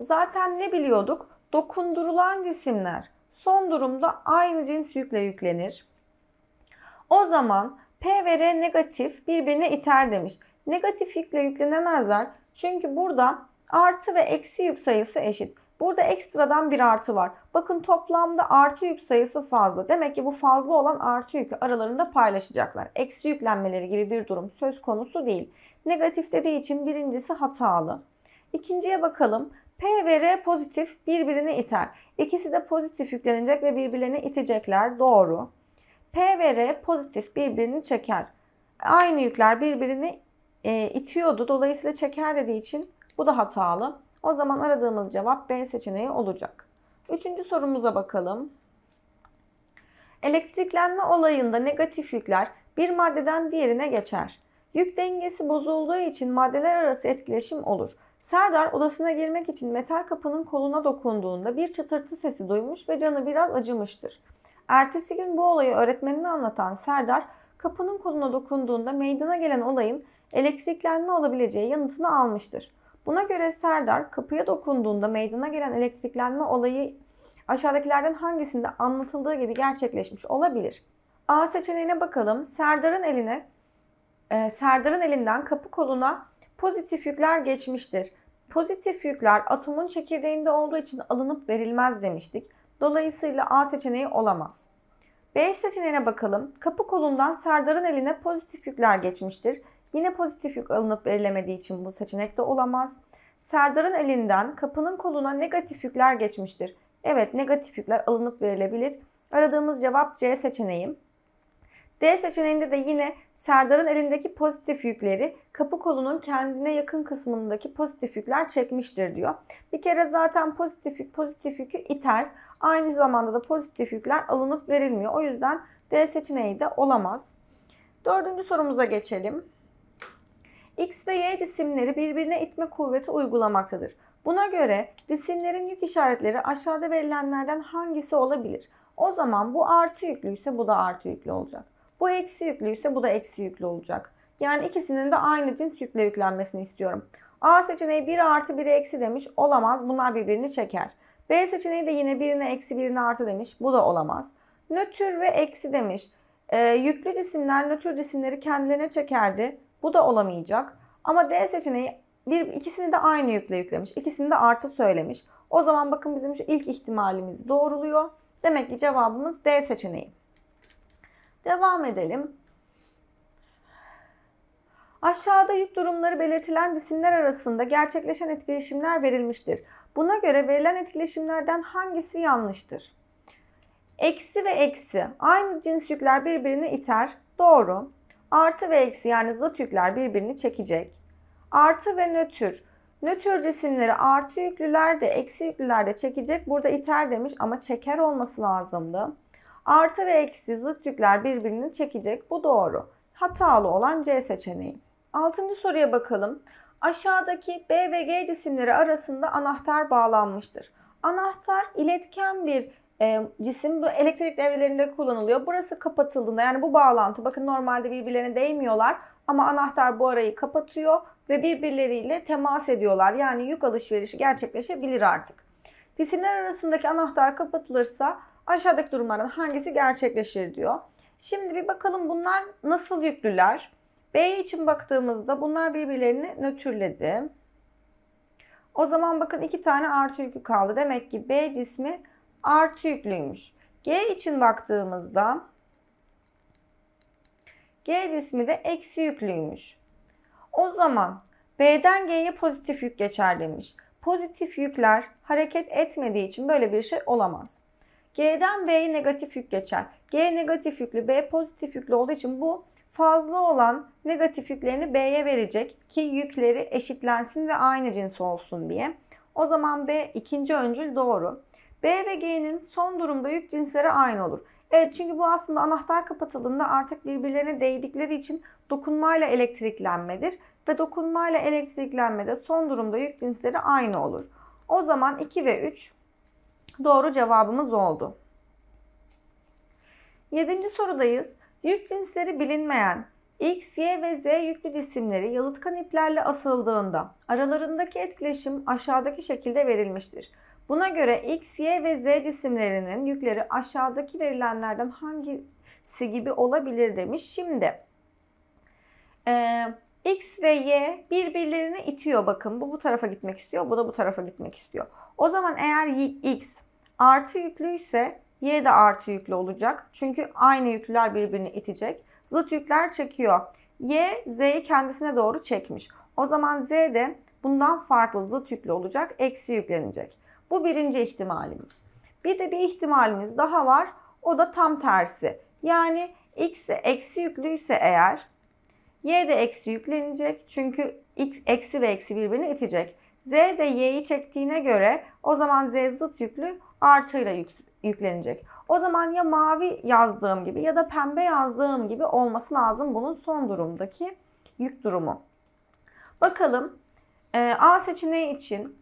Zaten ne biliyorduk? Dokundurulan cisimler son durumda aynı cins yükle yüklenir. O zaman P ve R negatif birbirine iter demiş. Negatif yükle yüklenemezler. Çünkü burada artı ve eksi yük sayısı eşit. Burada ekstradan bir artı var. Bakın toplamda artı yük sayısı fazla. Demek ki bu fazla olan artı yükü aralarında paylaşacaklar. Eksi yüklenmeleri gibi bir durum söz konusu değil. Negatif dediği için birincisi hatalı. İkinciye bakalım. P ve R pozitif birbirini iter. İkisi de pozitif yüklenecek ve birbirlerini itecekler. Doğru. P ve R pozitif birbirini çeker. Aynı yükler birbirini e, itiyordu. Dolayısıyla çeker dediği için bu da hatalı. O zaman aradığımız cevap B seçeneği olacak. Üçüncü sorumuza bakalım. Elektriklenme olayında negatif yükler bir maddeden diğerine geçer. Yük dengesi bozulduğu için maddeler arası etkileşim olur. Serdar odasına girmek için metal kapının koluna dokunduğunda bir çıtırtı sesi duymuş ve canı biraz acımıştır. Ertesi gün bu olayı öğretmenine anlatan Serdar, kapının koluna dokunduğunda meydana gelen olayın elektriklenme olabileceği yanıtını almıştır. Buna göre Serdar kapıya dokunduğunda meydana gelen elektriklenme olayı aşağıdakilerden hangisinde anlatıldığı gibi gerçekleşmiş olabilir? A seçeneğine bakalım. Serdar'ın eline e, Serdar'ın elinden kapı koluna pozitif yükler geçmiştir. Pozitif yükler atomun çekirdeğinde olduğu için alınıp verilmez demiştik. Dolayısıyla A seçeneği olamaz. B seçeneğine bakalım. Kapı kolundan Serdar'ın eline pozitif yükler geçmiştir. Yine pozitif yük alınıp verilemediği için bu seçenek de olamaz. Serdar'ın elinden kapının koluna negatif yükler geçmiştir. Evet negatif yükler alınıp verilebilir. Aradığımız cevap C seçeneği. D seçeneğinde de yine Serdar'ın elindeki pozitif yükleri kapı kolunun kendine yakın kısmındaki pozitif yükler çekmiştir diyor. Bir kere zaten pozitif yük pozitif yükü iter. Aynı zamanda da pozitif yükler alınıp verilmiyor. O yüzden D seçeneği de olamaz. Dördüncü sorumuza geçelim. X ve Y cisimleri birbirine itme kuvveti uygulamaktadır. Buna göre cisimlerin yük işaretleri aşağıda verilenlerden hangisi olabilir? O zaman bu artı yüklüyse bu da artı yüklü olacak. Bu eksi yüklüyse bu da eksi yüklü olacak. Yani ikisinin de aynı cins yükle yüklenmesini istiyorum. A seçeneği 1 artı 1 eksi demiş olamaz bunlar birbirini çeker. B seçeneği de yine birine eksi birine artı demiş bu da olamaz. Nötr ve eksi demiş. Ee, yüklü cisimler nötr cisimleri kendilerine çekerdi. Bu da olamayacak. Ama D seçeneği bir, ikisini de aynı yükle yüklemiş. İkisini de artı söylemiş. O zaman bakın bizim şu ilk ihtimalimizi doğruluyor. Demek ki cevabımız D seçeneği. Devam edelim. Aşağıda yük durumları belirtilen cisimler arasında gerçekleşen etkileşimler verilmiştir. Buna göre verilen etkileşimlerden hangisi yanlıştır? Eksi ve eksi. Aynı cins yükler birbirini iter. Doğru. Artı ve eksi yani zıt yükler birbirini çekecek. Artı ve nötr. Nötr cisimleri artı yüklüler de eksi yüklüler de çekecek. Burada iter demiş ama çeker olması lazımdı. Artı ve eksi zıt yükler birbirini çekecek. Bu doğru. Hatalı olan C seçeneği. Altıncı soruya bakalım. Aşağıdaki B ve G cisimleri arasında anahtar bağlanmıştır. Anahtar iletken bir e, cisim bu elektrik devrelerinde kullanılıyor. Burası kapatıldığında yani bu bağlantı bakın normalde birbirlerine değmiyorlar ama anahtar bu arayı kapatıyor ve birbirleriyle temas ediyorlar. Yani yük alışverişi gerçekleşebilir artık. Cisimler arasındaki anahtar kapatılırsa aşağıdaki durumların hangisi gerçekleşir diyor. Şimdi bir bakalım bunlar nasıl yüklüler. B için baktığımızda bunlar birbirlerini nötrledi. O zaman bakın iki tane artı yükü kaldı. Demek ki B cismi artı yüklüymüş. G için baktığımızda G cismi de eksi yüklüymüş. O zaman B'den G'ye pozitif yük geçer demiş. Pozitif yükler hareket etmediği için böyle bir şey olamaz. G'den B'ye negatif yük geçer. G negatif yüklü, B pozitif yüklü olduğu için bu fazla olan negatif yüklerini B'ye verecek ki yükleri eşitlensin ve aynı cins olsun diye. O zaman B ikinci öncül doğru. B ve G'nin son durumda yük cinsleri aynı olur. Evet çünkü bu aslında anahtar kapatıldığında artık birbirlerine değdikleri için dokunmayla elektriklenmedir. Ve dokunmayla elektriklenmede son durumda yük cinsleri aynı olur. O zaman 2 ve 3 doğru cevabımız oldu. 7. sorudayız. Yük cinsleri bilinmeyen X, Y ve Z yüklü cisimleri yalıtkan iplerle asıldığında aralarındaki etkileşim aşağıdaki şekilde verilmiştir. Buna göre X, Y ve Z cisimlerinin yükleri aşağıdaki verilenlerden hangisi gibi olabilir demiş. Şimdi e, X ve Y birbirlerini itiyor bakın. Bu bu tarafa gitmek istiyor, bu da bu tarafa gitmek istiyor. O zaman eğer X artı yüklüyse Y de artı yüklü olacak. Çünkü aynı yükler birbirini itecek. Zıt yükler çekiyor. Y, Z'yi kendisine doğru çekmiş. O zaman Z de bundan farklı zıt yüklü olacak, eksi yüklenecek. Bu birinci ihtimalimiz. Bir de bir ihtimalimiz daha var. O da tam tersi. Yani x eksi yüklüyse eğer y de eksi yüklenecek. Çünkü x eksi ve eksi birbirini itecek. z de y'yi çektiğine göre o zaman z zıt yüklü artıyla yüklenecek. O zaman ya mavi yazdığım gibi ya da pembe yazdığım gibi olması lazım bunun son durumdaki yük durumu. Bakalım A seçeneği için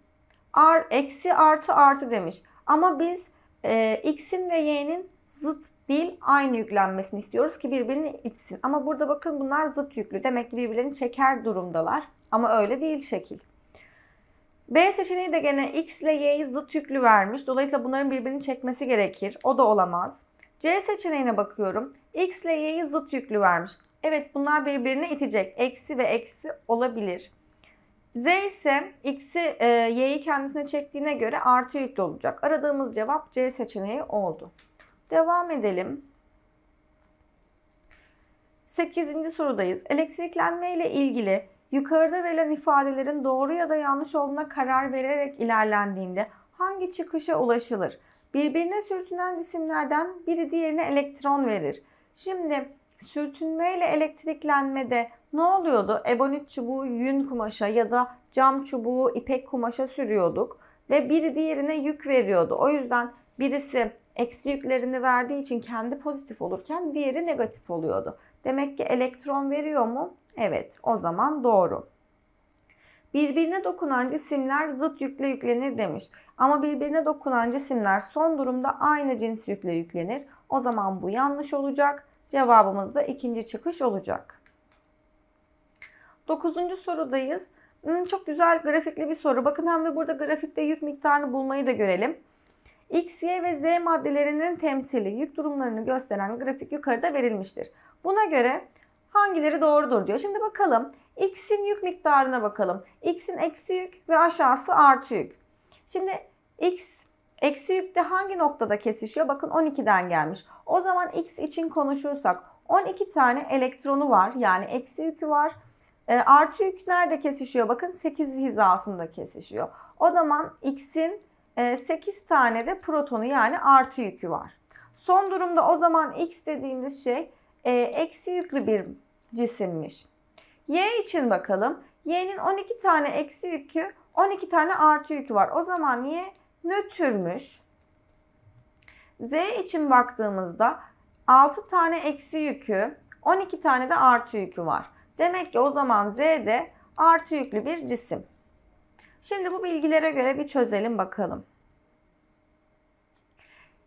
ar, eksi artı artı demiş. Ama biz e, x'in ve y'nin zıt değil aynı yüklenmesini istiyoruz ki birbirini itsin. Ama burada bakın bunlar zıt yüklü. Demek ki birbirlerini çeker durumdalar. Ama öyle değil şekil. B seçeneği de gene x ile y'yi zıt yüklü vermiş. Dolayısıyla bunların birbirini çekmesi gerekir. O da olamaz. C seçeneğine bakıyorum. X ile y'yi zıt yüklü vermiş. Evet bunlar birbirine itecek. Eksi ve eksi olabilir. Z ise X'i, e, Y'yi kendisine çektiğine göre artı yüklü olacak. Aradığımız cevap C seçeneği oldu. Devam edelim. 8. sorudayız. Elektriklenme ile ilgili yukarıda verilen ifadelerin doğru ya da yanlış olduğuna karar vererek ilerlendiğinde hangi çıkışa ulaşılır? Birbirine sürtünen cisimlerden biri diğerine elektron verir. Şimdi sürtünme ile elektriklenmede ne oluyordu? Ebonit çubuğu yün kumaşa ya da cam çubuğu ipek kumaşa sürüyorduk ve biri diğerine yük veriyordu. O yüzden birisi eksi yüklerini verdiği için kendi pozitif olurken diğeri negatif oluyordu. Demek ki elektron veriyor mu? Evet, o zaman doğru. Birbirine dokunan cisimler zıt yükle yüklenir demiş. Ama birbirine dokunan cisimler son durumda aynı cins yükle yüklenir. O zaman bu yanlış olacak. Cevabımız da ikinci çıkış olacak. Dokuzuncu sorudayız. Hmm, çok güzel grafikli bir soru. Bakın hem de burada grafikte yük miktarını bulmayı da görelim. X, Y ve Z maddelerinin temsili yük durumlarını gösteren grafik yukarıda verilmiştir. Buna göre hangileri doğrudur diyor. Şimdi bakalım X'in yük miktarına bakalım. X'in eksi yük ve aşağısı artı yük. Şimdi X eksi yükte hangi noktada kesişiyor? Bakın 12'den gelmiş. O zaman X için konuşursak 12 tane elektronu var. Yani eksi yükü var. E, artı yük nerede kesişiyor? Bakın 8 hizasında kesişiyor. O zaman x'in e, 8 tane de protonu yani artı yükü var. Son durumda o zaman x dediğimiz şey e, eksi yüklü bir cisimmiş. Y için bakalım. Y'nin 12 tane eksi yükü, 12 tane artı yükü var. O zaman Y nötrmüş. Z için baktığımızda 6 tane eksi yükü, 12 tane de artı yükü var. Demek ki o zaman Z de artı yüklü bir cisim. Şimdi bu bilgilere göre bir çözelim bakalım.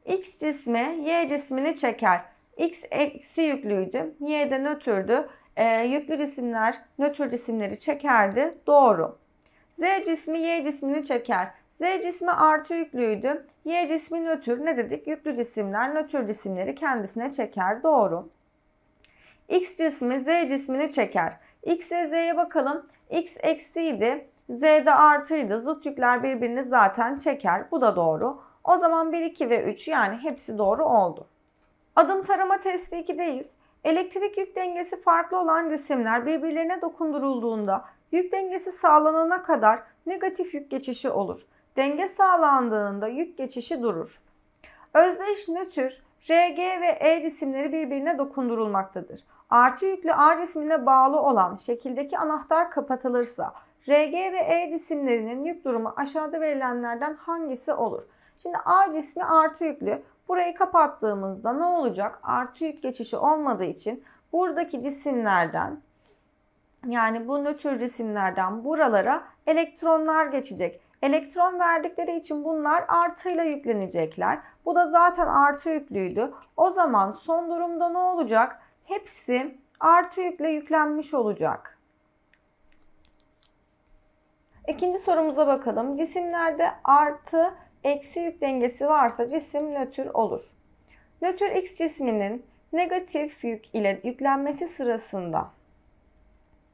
X cismi Y cismini çeker. X eksi yüklüydü. Y de nötrdü. E, yüklü cisimler nötr cisimleri çekerdi. Doğru. Z cismi Y cismini çeker. Z cismi artı yüklüydü. Y cismi nötr. Ne dedik? Yüklü cisimler nötr cisimleri kendisine çeker. Doğru. X cismi Z cismini çeker. X ve Z'ye bakalım. X eksiydi. Z de artıydı. Zıt yükler birbirini zaten çeker. Bu da doğru. O zaman 1, 2 ve 3 yani hepsi doğru oldu. Adım tarama testi 2'deyiz. Elektrik yük dengesi farklı olan cisimler birbirlerine dokundurulduğunda yük dengesi sağlanana kadar negatif yük geçişi olur. Denge sağlandığında yük geçişi durur. Özdeş nötr, RG ve E cisimleri birbirine dokundurulmaktadır artı yüklü A cismine bağlı olan şekildeki anahtar kapatılırsa RG ve E cisimlerinin yük durumu aşağıda verilenlerden hangisi olur? Şimdi A cismi artı yüklü. Burayı kapattığımızda ne olacak? Artı yük geçişi olmadığı için buradaki cisimlerden yani bu nötr cisimlerden buralara elektronlar geçecek. Elektron verdikleri için bunlar artıyla yüklenecekler. Bu da zaten artı yüklüydü. O zaman son durumda ne olacak? hepsi artı yükle yüklenmiş olacak. İkinci sorumuza bakalım. Cisimlerde artı eksi yük dengesi varsa cisim nötr olur. Nötr X cisminin negatif yük ile yüklenmesi sırasında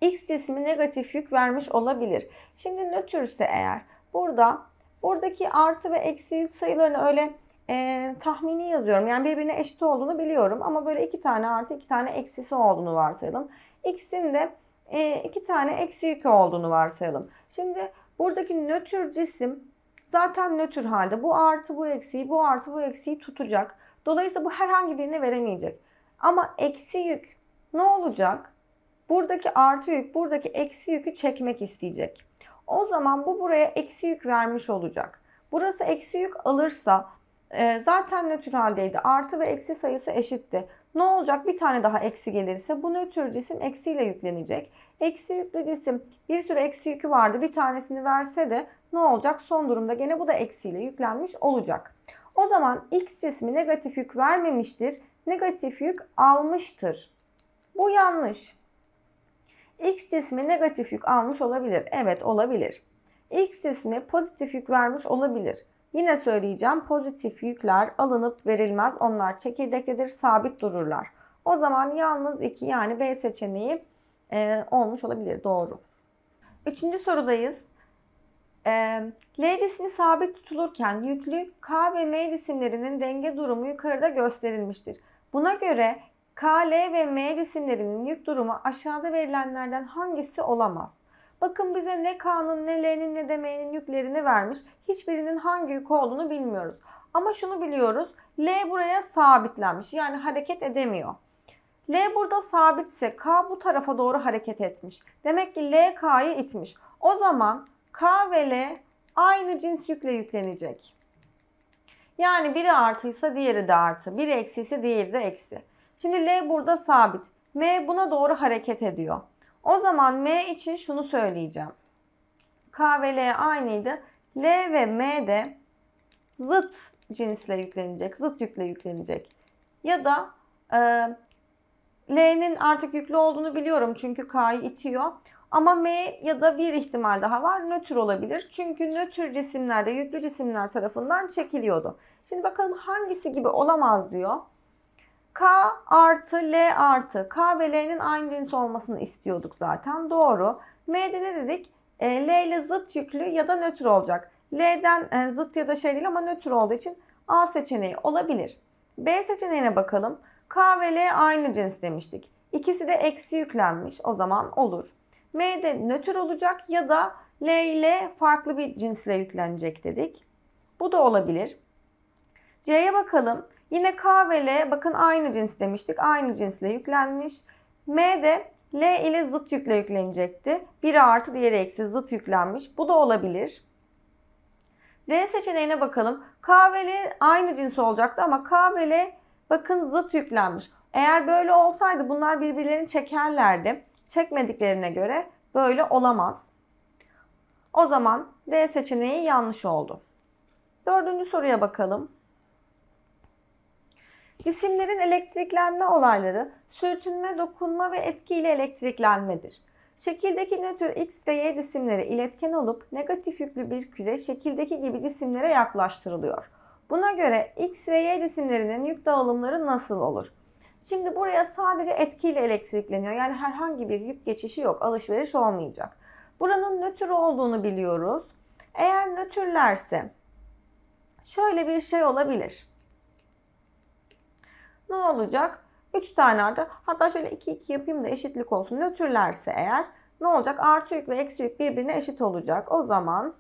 X cismi negatif yük vermiş olabilir. Şimdi nötrse eğer burada buradaki artı ve eksi yük sayılarını öyle e, tahmini yazıyorum. Yani birbirine eşit olduğunu biliyorum ama böyle iki tane artı iki tane eksisi olduğunu varsayalım. X'in de e, iki tane eksi yükü olduğunu varsayalım. Şimdi buradaki nötr cisim zaten nötr halde. Bu artı bu eksiyi, bu artı bu eksiyi tutacak. Dolayısıyla bu herhangi birine veremeyecek. Ama eksi yük ne olacak? Buradaki artı yük, buradaki eksi yükü çekmek isteyecek. O zaman bu buraya eksi yük vermiş olacak. Burası eksi yük alırsa e, zaten nötraldeydi. Artı ve eksi sayısı eşitti. Ne olacak? Bir tane daha eksi gelirse bu nötr cisim eksiyle yüklenecek. Eksi yüklü cisim bir sürü eksi yükü vardı. Bir tanesini verse de ne olacak? Son durumda gene bu da eksiyle yüklenmiş olacak. O zaman x cismi negatif yük vermemiştir. Negatif yük almıştır. Bu yanlış. X cismi negatif yük almış olabilir. Evet olabilir. X cismi pozitif yük vermiş olabilir. Yine söyleyeceğim pozitif yükler alınıp verilmez. Onlar çekirdektedir, sabit dururlar. O zaman yalnız 2 yani B seçeneği e, olmuş olabilir. Doğru. Üçüncü sorudayız. E, L cismi sabit tutulurken yüklü K ve M cisimlerinin denge durumu yukarıda gösterilmiştir. Buna göre K, L ve M cisimlerinin yük durumu aşağıda verilenlerden hangisi olamaz? Bakın bize ne K'nın ne L'nin ne demeyenin yüklerini vermiş. Hiçbirinin hangi yük olduğunu bilmiyoruz. Ama şunu biliyoruz. L buraya sabitlenmiş. Yani hareket edemiyor. L burada sabitse K bu tarafa doğru hareket etmiş. Demek ki L K'yı itmiş. O zaman K ve L aynı cins yükle yüklenecek. Yani biri artıysa diğeri de artı. Biri eksiyse diğeri de eksi. Şimdi L burada sabit. M buna doğru hareket ediyor. O zaman M için şunu söyleyeceğim. K ve L aynıydı. L ve M de zıt cinsle yüklenecek, zıt yükle yüklenecek. Ya da e, L'nin artık yüklü olduğunu biliyorum çünkü K'yı itiyor. Ama M ya da bir ihtimal daha var nötr olabilir. Çünkü nötr cisimlerde yüklü cisimler tarafından çekiliyordu. Şimdi bakalım hangisi gibi olamaz diyor. K artı L artı K ve L'nin aynı cins olmasını istiyorduk zaten. Doğru. M'de ne dedik? E, L ile zıt yüklü ya da nötr olacak. L'den e, zıt ya da şey değil ama nötr olduğu için A seçeneği olabilir. B seçeneğine bakalım. K ve L aynı cins demiştik. İkisi de eksi yüklenmiş. O zaman olur. M'de nötr olacak ya da L ile farklı bir cinsle yüklenecek dedik. Bu da olabilir. C'ye bakalım. Yine K ve L bakın aynı cins demiştik. Aynı cinsle yüklenmiş. M de L ile zıt yükle yüklenecekti. Biri artı diğeri eksi zıt yüklenmiş. Bu da olabilir. D seçeneğine bakalım. K ve L aynı cins olacaktı ama K ve L bakın zıt yüklenmiş. Eğer böyle olsaydı bunlar birbirlerini çekerlerdi. Çekmediklerine göre böyle olamaz. O zaman D seçeneği yanlış oldu. Dördüncü soruya bakalım. Cisimlerin elektriklenme olayları sürtünme, dokunma ve etki ile elektriklenmedir. Şekildeki nötr X ve Y cisimleri iletken olup negatif yüklü bir küre şekildeki gibi cisimlere yaklaştırılıyor. Buna göre X ve Y cisimlerinin yük dağılımları nasıl olur? Şimdi buraya sadece etkiyle elektrikleniyor. Yani herhangi bir yük geçişi yok. Alışveriş olmayacak. Buranın nötr olduğunu biliyoruz. Eğer nötrlerse şöyle bir şey olabilir ne olacak? 3 tane artı hatta şöyle 2 2 yapayım da eşitlik olsun nötrlerse eğer ne olacak? Artı yük ve eksi yük birbirine eşit olacak. O zaman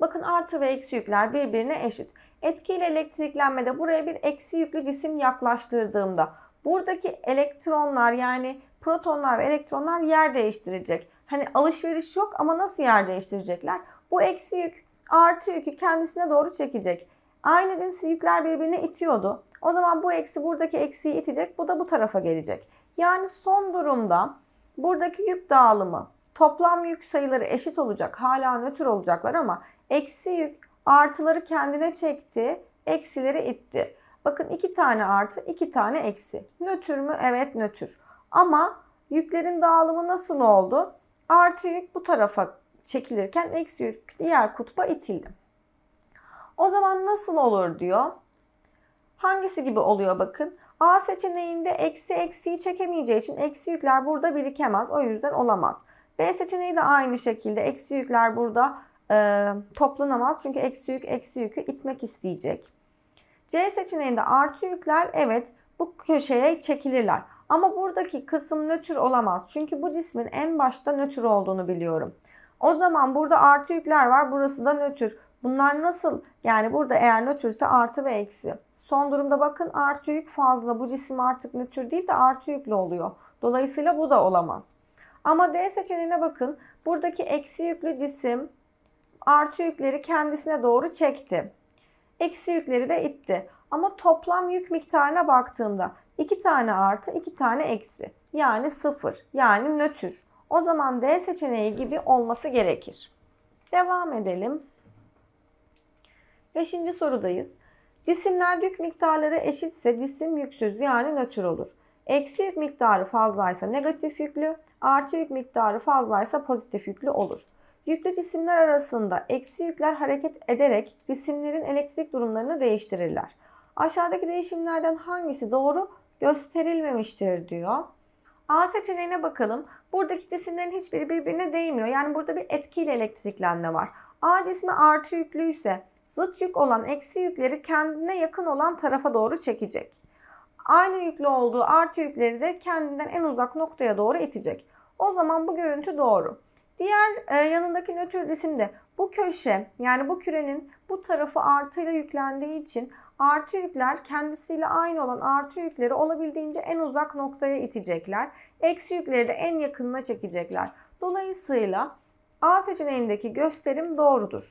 bakın artı ve eksi yükler birbirine eşit. Etkiyle elektriklenmede buraya bir eksi yüklü cisim yaklaştırdığımda buradaki elektronlar yani protonlar ve elektronlar yer değiştirecek. Hani alışveriş yok ama nasıl yer değiştirecekler? Bu eksi yük artı yükü kendisine doğru çekecek. Aynı cins yükler birbirine itiyordu. O zaman bu eksi buradaki eksiyi itecek. Bu da bu tarafa gelecek. Yani son durumda buradaki yük dağılımı toplam yük sayıları eşit olacak. Hala nötr olacaklar ama eksi yük artıları kendine çekti. Eksileri itti. Bakın iki tane artı iki tane eksi. Nötr mü? Evet nötr. Ama yüklerin dağılımı nasıl oldu? Artı yük bu tarafa çekilirken eksi yük diğer kutba itildi. O zaman nasıl olur diyor. Hangisi gibi oluyor bakın. A seçeneğinde eksi eksiyi çekemeyeceği için eksi yükler burada birikemez. O yüzden olamaz. B seçeneği de aynı şekilde eksi yükler burada e, toplanamaz. Çünkü eksi yük eksi yükü itmek isteyecek. C seçeneğinde artı yükler evet bu köşeye çekilirler. Ama buradaki kısım nötr olamaz. Çünkü bu cismin en başta nötr olduğunu biliyorum. O zaman burada artı yükler var. Burası da nötr. Bunlar nasıl? Yani burada eğer nötrse artı ve eksi. Son durumda bakın artı yük fazla. Bu cisim artık nötr değil de artı yüklü oluyor. Dolayısıyla bu da olamaz. Ama D seçeneğine bakın. Buradaki eksi yüklü cisim artı yükleri kendisine doğru çekti. Eksi yükleri de itti. Ama toplam yük miktarına baktığımda 2 tane artı 2 tane eksi. Yani 0 yani nötr. O zaman D seçeneği gibi olması gerekir. Devam edelim. Beşinci sorudayız. Cisimler yük miktarları eşitse cisim yüksüz yani nötr olur. Eksi yük miktarı fazlaysa negatif yüklü, artı yük miktarı fazlaysa pozitif yüklü olur. Yüklü cisimler arasında eksi yükler hareket ederek cisimlerin elektrik durumlarını değiştirirler. Aşağıdaki değişimlerden hangisi doğru gösterilmemiştir diyor. A seçeneğine bakalım. Buradaki cisimlerin hiçbiri birbirine değmiyor. Yani burada bir etkiyle elektriklenme var. A cismi artı yüklüyse zıt yük olan eksi yükleri kendine yakın olan tarafa doğru çekecek. Aynı yüklü olduğu artı yükleri de kendinden en uzak noktaya doğru itecek. O zaman bu görüntü doğru. Diğer e, yanındaki nötr cisim bu köşe yani bu kürenin bu tarafı artıyla yüklendiği için artı yükler kendisiyle aynı olan artı yükleri olabildiğince en uzak noktaya itecekler. Eksi yükleri de en yakınına çekecekler. Dolayısıyla A seçeneğindeki gösterim doğrudur.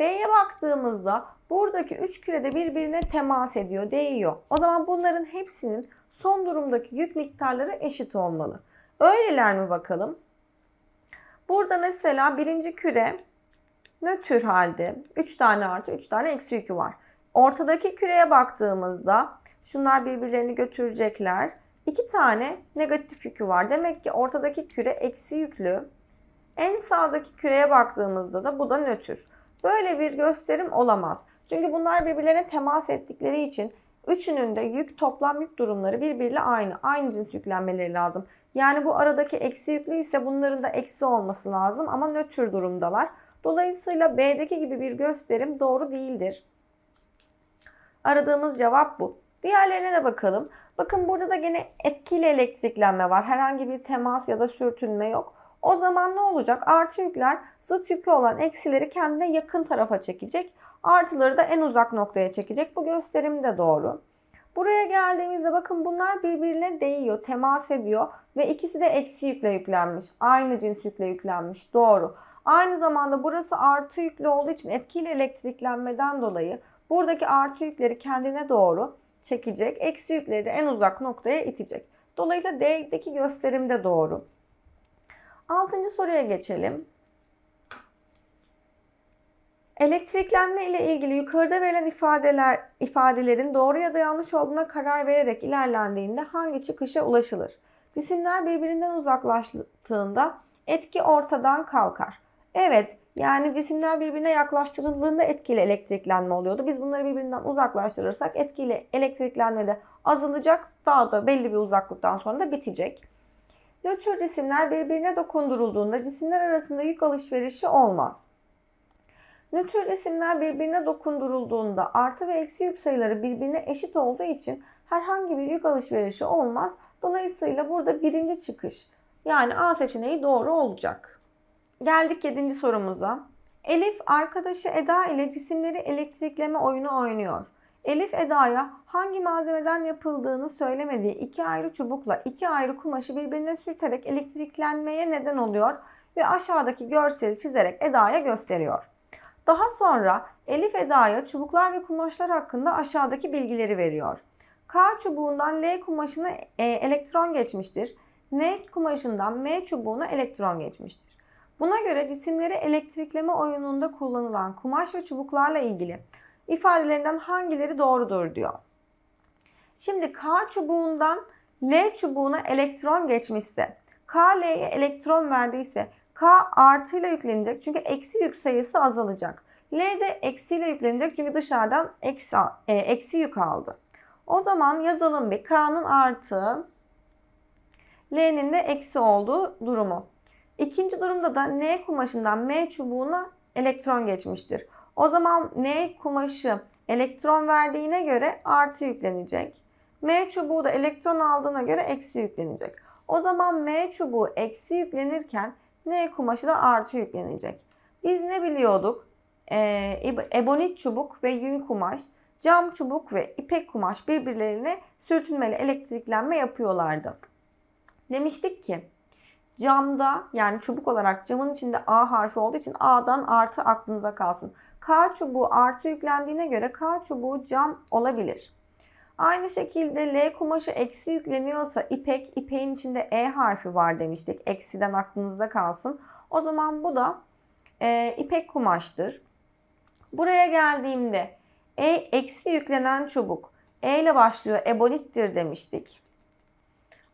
B'ye baktığımızda buradaki üç kürede birbirine temas ediyor, değiyor. O zaman bunların hepsinin son durumdaki yük miktarları eşit olmalı. Öyleler mi bakalım? Burada mesela birinci küre nötr halde 3 tane artı 3 tane eksi yükü var. Ortadaki küreye baktığımızda şunlar birbirlerini götürecekler. 2 tane negatif yükü var. Demek ki ortadaki küre eksi yüklü. En sağdaki küreye baktığımızda da bu da nötr. Böyle bir gösterim olamaz. Çünkü bunlar birbirlerine temas ettikleri için üçünün de yük toplam yük durumları birbiriyle aynı. Aynı cins yüklenmeleri lazım. Yani bu aradaki eksi yüklü ise bunların da eksi olması lazım ama nötr durumdalar. Dolayısıyla B'deki gibi bir gösterim doğru değildir. Aradığımız cevap bu. Diğerlerine de bakalım. Bakın burada da gene etkili elektriklenme var. Herhangi bir temas ya da sürtünme yok. O zaman ne olacak? Artı yükler zıt yükü olan eksileri kendine yakın tarafa çekecek. Artıları da en uzak noktaya çekecek. Bu gösterim de doğru. Buraya geldiğimizde bakın bunlar birbirine değiyor, temas ediyor ve ikisi de eksi yükle yüklenmiş. Aynı cins yükle yüklenmiş. Doğru. Aynı zamanda burası artı yüklü olduğu için etkili elektriklenmeden dolayı buradaki artı yükleri kendine doğru çekecek. Eksi yükleri de en uzak noktaya itecek. Dolayısıyla D'deki gösterim de doğru. Altıncı soruya geçelim. Elektriklenme ile ilgili yukarıda verilen ifadeler ifadelerin doğru ya da yanlış olduğuna karar vererek ilerlendiğinde hangi çıkışa ulaşılır? Cisimler birbirinden uzaklaştığında etki ortadan kalkar. Evet, yani cisimler birbirine yaklaştırıldığında etkiyle elektriklenme oluyordu. Biz bunları birbirinden uzaklaştırırsak etkiyle elektriklenme de azalacak, daha da belli bir uzaklıktan sonra da bitecek. Nötr cisimler birbirine dokundurulduğunda cisimler arasında yük alışverişi olmaz. Nötr cisimler birbirine dokundurulduğunda artı ve eksi yük sayıları birbirine eşit olduğu için herhangi bir yük alışverişi olmaz. Dolayısıyla burada birinci çıkış yani A seçeneği doğru olacak. Geldik yedinci sorumuza. Elif arkadaşı Eda ile cisimleri elektrikleme oyunu oynuyor. Elif Eda'ya hangi malzemeden yapıldığını söylemediği iki ayrı çubukla iki ayrı kumaşı birbirine sürterek elektriklenmeye neden oluyor ve aşağıdaki görseli çizerek Eda'ya gösteriyor. Daha sonra Elif Eda'ya çubuklar ve kumaşlar hakkında aşağıdaki bilgileri veriyor. K çubuğundan L kumaşına e, elektron geçmiştir. N kumaşından M çubuğuna elektron geçmiştir. Buna göre cisimleri elektrikleme oyununda kullanılan kumaş ve çubuklarla ilgili ifadelerinden hangileri doğrudur diyor. Şimdi K çubuğundan L çubuğuna elektron geçmişse, K L'ye elektron verdiyse K artıyla yüklenecek çünkü eksi yük sayısı azalacak. L de eksiyle yüklenecek çünkü dışarıdan eksi, e, eksi yük aldı. O zaman yazalım bir K'nın artı, L'nin de eksi olduğu durumu. İkinci durumda da N kumaşından M çubuğuna elektron geçmiştir. O zaman N kumaşı elektron verdiğine göre artı yüklenecek. M çubuğu da elektron aldığına göre eksi yüklenecek. O zaman M çubuğu eksi yüklenirken N kumaşı da artı yüklenecek. Biz ne biliyorduk? Ee, ebonit çubuk ve yün kumaş, cam çubuk ve ipek kumaş birbirlerine sürtünmeli elektriklenme yapıyorlardı. Demiştik ki camda yani çubuk olarak camın içinde A harfi olduğu için A'dan artı aklınıza kalsın. K çubuğu artı yüklendiğine göre K çubuğu cam olabilir. Aynı şekilde L kumaşı eksi yükleniyorsa ipek, ipeğin içinde E harfi var demiştik. Eksiden aklınızda kalsın. O zaman bu da e, ipek kumaştır. Buraya geldiğimde E eksi yüklenen çubuk. E ile başlıyor ebonittir demiştik.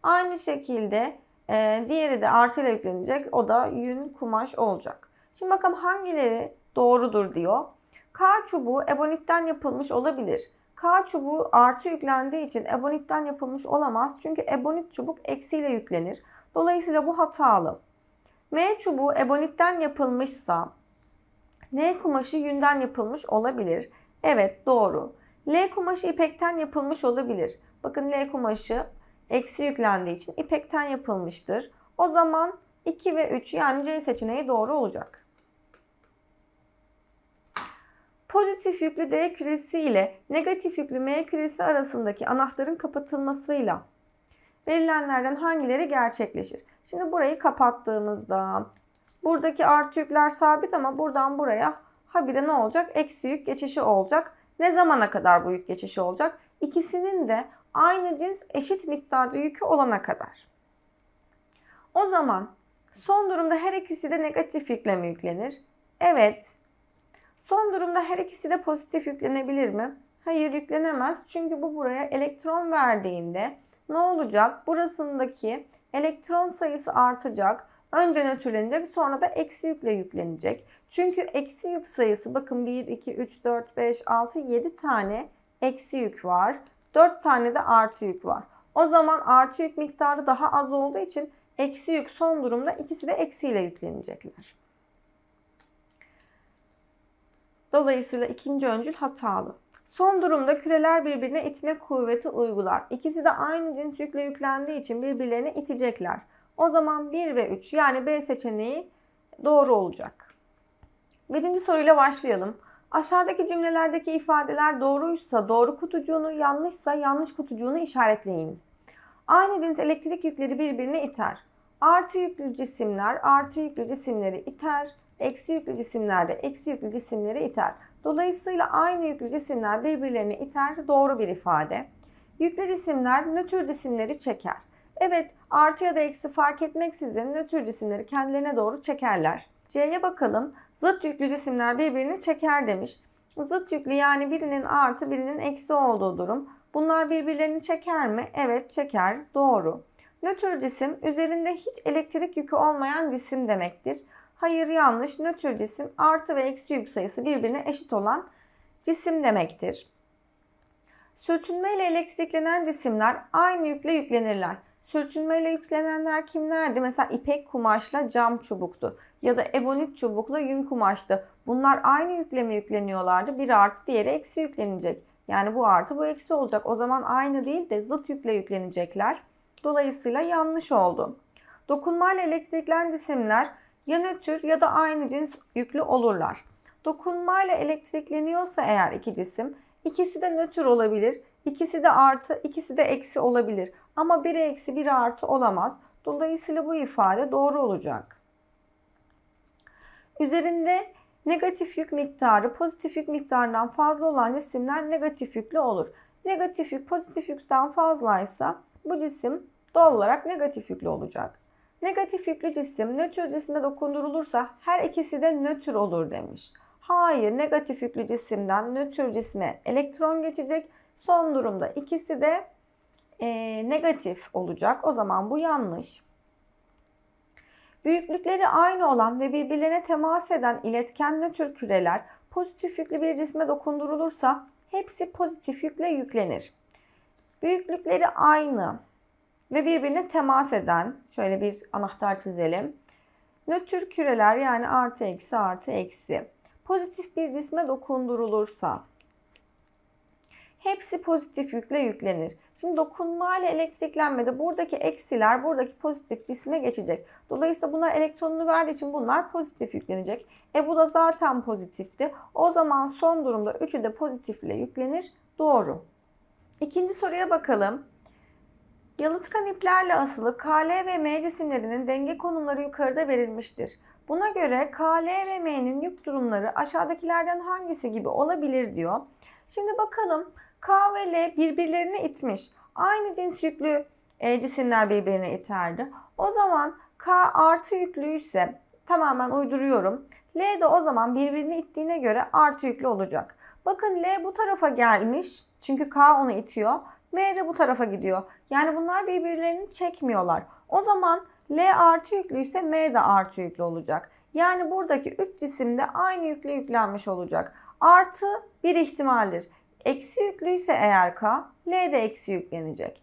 Aynı şekilde e, diğeri de artı ile yüklenecek. O da yün kumaş olacak. Şimdi bakalım hangileri doğrudur diyor. K çubuğu ebonitten yapılmış olabilir. K çubuğu artı yüklendiği için ebonitten yapılmış olamaz. Çünkü ebonit çubuk eksiyle yüklenir. Dolayısıyla bu hatalı. M çubuğu ebonitten yapılmışsa N kumaşı yünden yapılmış olabilir. Evet doğru. L kumaşı ipekten yapılmış olabilir. Bakın L kumaşı eksi yüklendiği için ipekten yapılmıştır. O zaman 2 ve 3 yani C seçeneği doğru olacak. Pozitif yüklü D küresi ile negatif yüklü M küresi arasındaki anahtarın kapatılmasıyla verilenlerden hangileri gerçekleşir? Şimdi burayı kapattığımızda buradaki artı yükler sabit ama buradan buraya habire ne olacak? Eksi yük geçişi olacak. Ne zamana kadar bu yük geçişi olacak? İkisinin de aynı cins eşit miktarda yükü olana kadar. O zaman son durumda her ikisi de negatif yükleme yüklenir. Evet, Son durumda her ikisi de pozitif yüklenebilir mi? Hayır yüklenemez. Çünkü bu buraya elektron verdiğinde ne olacak? Burasındaki elektron sayısı artacak. Önce nötrlenecek sonra da eksi yükle yüklenecek. Çünkü eksi yük sayısı bakın 1, 2, 3, 4, 5, 6, 7 tane eksi yük var. 4 tane de artı yük var. O zaman artı yük miktarı daha az olduğu için eksi yük son durumda ikisi de eksiyle yüklenecekler. Dolayısıyla ikinci öncül hatalı. Son durumda küreler birbirine itme kuvveti uygular. İkisi de aynı cins yükle yüklendiği için birbirlerini itecekler. O zaman 1 ve 3 yani B seçeneği doğru olacak. Birinci soruyla başlayalım. Aşağıdaki cümlelerdeki ifadeler doğruysa doğru kutucuğunu, yanlışsa yanlış kutucuğunu işaretleyiniz. Aynı cins elektrik yükleri birbirine iter. Artı yüklü cisimler artı yüklü cisimleri iter eksi yüklü cisimlerde, eksi yüklü cisimleri iter. Dolayısıyla aynı yüklü cisimler birbirlerini iter. Doğru bir ifade. Yüklü cisimler nötr cisimleri çeker. Evet artı ya da eksi fark etmeksizin nötr cisimleri kendilerine doğru çekerler. C'ye bakalım. Zıt yüklü cisimler birbirini çeker demiş. Zıt yüklü yani birinin artı birinin eksi olduğu durum. Bunlar birbirlerini çeker mi? Evet çeker. Doğru. Nötr cisim üzerinde hiç elektrik yükü olmayan cisim demektir. Hayır yanlış nötr cisim artı ve eksi yük sayısı birbirine eşit olan cisim demektir. Sürtünme ile elektriklenen cisimler aynı yükle yüklenirler. Sürtünme ile yüklenenler kimlerdi? Mesela ipek kumaşla cam çubuktu ya da ebonit çubukla yün kumaştı. Bunlar aynı yüklemi yükleniyorlardı. Bir artı diğeri eksi yüklenecek. Yani bu artı bu eksi olacak. O zaman aynı değil de zıt yükle yüklenecekler. Dolayısıyla yanlış oldu. Dokunma ile elektriklenen cisimler ya nötr ya da aynı cins yüklü olurlar. Dokunmayla elektrikleniyorsa eğer iki cisim ikisi de nötr olabilir, ikisi de artı, ikisi de eksi olabilir. Ama biri eksi biri artı olamaz. Dolayısıyla bu ifade doğru olacak. Üzerinde negatif yük miktarı pozitif yük miktarından fazla olan cisimler negatif yüklü olur. Negatif yük pozitif yükten fazlaysa bu cisim doğal olarak negatif yüklü olacak. Negatif yüklü cisim nötr cisme dokundurulursa her ikisi de nötr olur demiş. Hayır negatif yüklü cisimden nötr cisme elektron geçecek. Son durumda ikisi de e, negatif olacak. O zaman bu yanlış. Büyüklükleri aynı olan ve birbirlerine temas eden iletken nötr küreler pozitif yüklü bir cisme dokundurulursa hepsi pozitif yükle yüklenir. Büyüklükleri aynı ve birbirine temas eden şöyle bir anahtar çizelim. Nötr küreler yani artı eksi artı eksi pozitif bir cisme dokundurulursa hepsi pozitif yükle yüklenir. Şimdi dokunma ile elektriklenmede buradaki eksiler buradaki pozitif cisme geçecek. Dolayısıyla bunlar elektronunu verdiği için bunlar pozitif yüklenecek. E bu da zaten pozitifti. O zaman son durumda üçü de pozitifle yüklenir. Doğru. İkinci soruya bakalım. Yalıtkan iplerle asılı KL ve M cisimlerinin denge konumları yukarıda verilmiştir. Buna göre KL ve M'nin yük durumları aşağıdakilerden hangisi gibi olabilir diyor. Şimdi bakalım K ve L birbirlerini itmiş. Aynı cins yüklü e, cisimler birbirine iterdi. O zaman K artı yüklüyse, tamamen uyduruyorum. L de o zaman birbirini ittiğine göre artı yüklü olacak. Bakın L bu tarafa gelmiş. Çünkü K onu itiyor. M de bu tarafa gidiyor. Yani bunlar birbirlerini çekmiyorlar. O zaman L artı yüklüyse M de artı yüklü olacak. Yani buradaki 3 cisim de aynı yükle yüklenmiş olacak. Artı bir ihtimaldir. Eksi yüklüyse eğer K, L de eksi yüklenecek.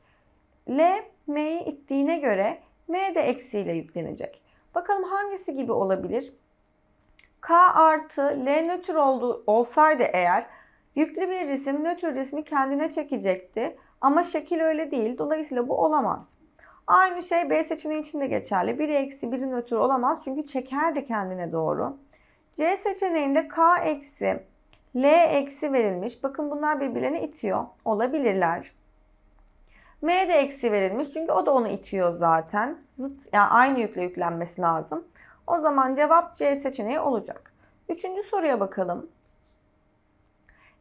L, M'yi ittiğine göre M de eksiyle yüklenecek. Bakalım hangisi gibi olabilir? K artı L nötr oldu, olsaydı eğer yüklü bir cisim nötr cismi kendine çekecekti. Ama şekil öyle değil. Dolayısıyla bu olamaz. Aynı şey B seçeneği için de geçerli. Biri eksi biri ötürü olamaz çünkü çekerdi kendine doğru. C seçeneğinde K eksi L eksi verilmiş. Bakın bunlar birbirlerini itiyor. Olabilirler. M de eksi verilmiş çünkü o da onu itiyor zaten. Zıt yani aynı yükle yüklenmesi lazım. O zaman cevap C seçeneği olacak. Üçüncü soruya bakalım.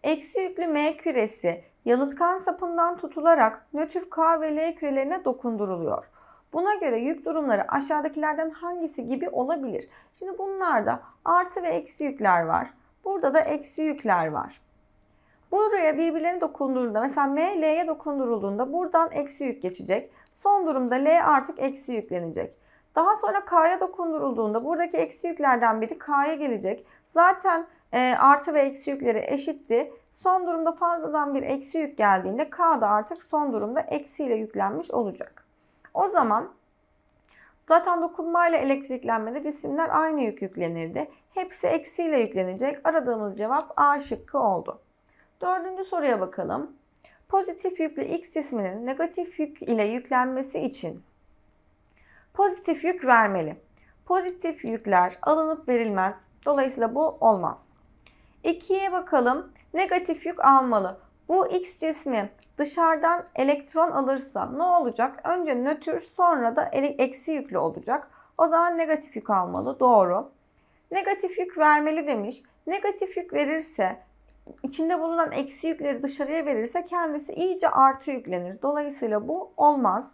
Eksi yüklü M küresi yalıtkan sapından tutularak nötr K ve L kürelerine dokunduruluyor. Buna göre yük durumları aşağıdakilerden hangisi gibi olabilir? Şimdi bunlarda artı ve eksi yükler var. Burada da eksi yükler var. Buraya birbirlerine dokundurduğunda mesela M L'ye dokundurulduğunda buradan eksi yük geçecek. Son durumda L artık eksi yüklenecek. Daha sonra K'ya dokundurulduğunda buradaki eksi yüklerden biri K'ya gelecek. Zaten e, artı ve eksi yükleri eşitti. Son durumda fazladan bir eksi yük geldiğinde K da artık son durumda eksiyle yüklenmiş olacak. O zaman zaten dokunmayla elektriklenmede cisimler aynı yük yüklenirdi. Hepsi eksiyle yüklenecek. Aradığımız cevap A şıkkı oldu. Dördüncü soruya bakalım. Pozitif yüklü X cisminin negatif yük ile yüklenmesi için pozitif yük vermeli. Pozitif yükler alınıp verilmez. Dolayısıyla bu olmaz. İkiye bakalım negatif yük almalı. Bu X cismi dışarıdan elektron alırsa ne olacak? Önce nötr sonra da eksi yüklü olacak. O zaman negatif yük almalı. Doğru. Negatif yük vermeli demiş. Negatif yük verirse içinde bulunan eksi yükleri dışarıya verirse kendisi iyice artı yüklenir. Dolayısıyla bu olmaz.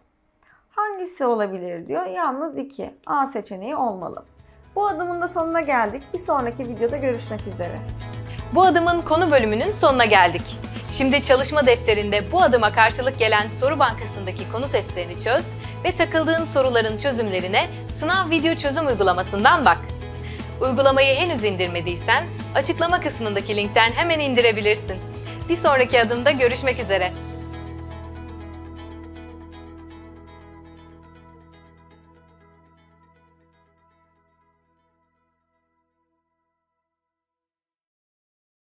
Hangisi olabilir diyor. Yalnız 2. A seçeneği olmalı. Bu adımın da sonuna geldik. Bir sonraki videoda görüşmek üzere. Bu adımın konu bölümünün sonuna geldik. Şimdi çalışma defterinde bu adıma karşılık gelen soru bankasındaki konu testlerini çöz ve takıldığın soruların çözümlerine sınav video çözüm uygulamasından bak. Uygulamayı henüz indirmediysen açıklama kısmındaki linkten hemen indirebilirsin. Bir sonraki adımda görüşmek üzere.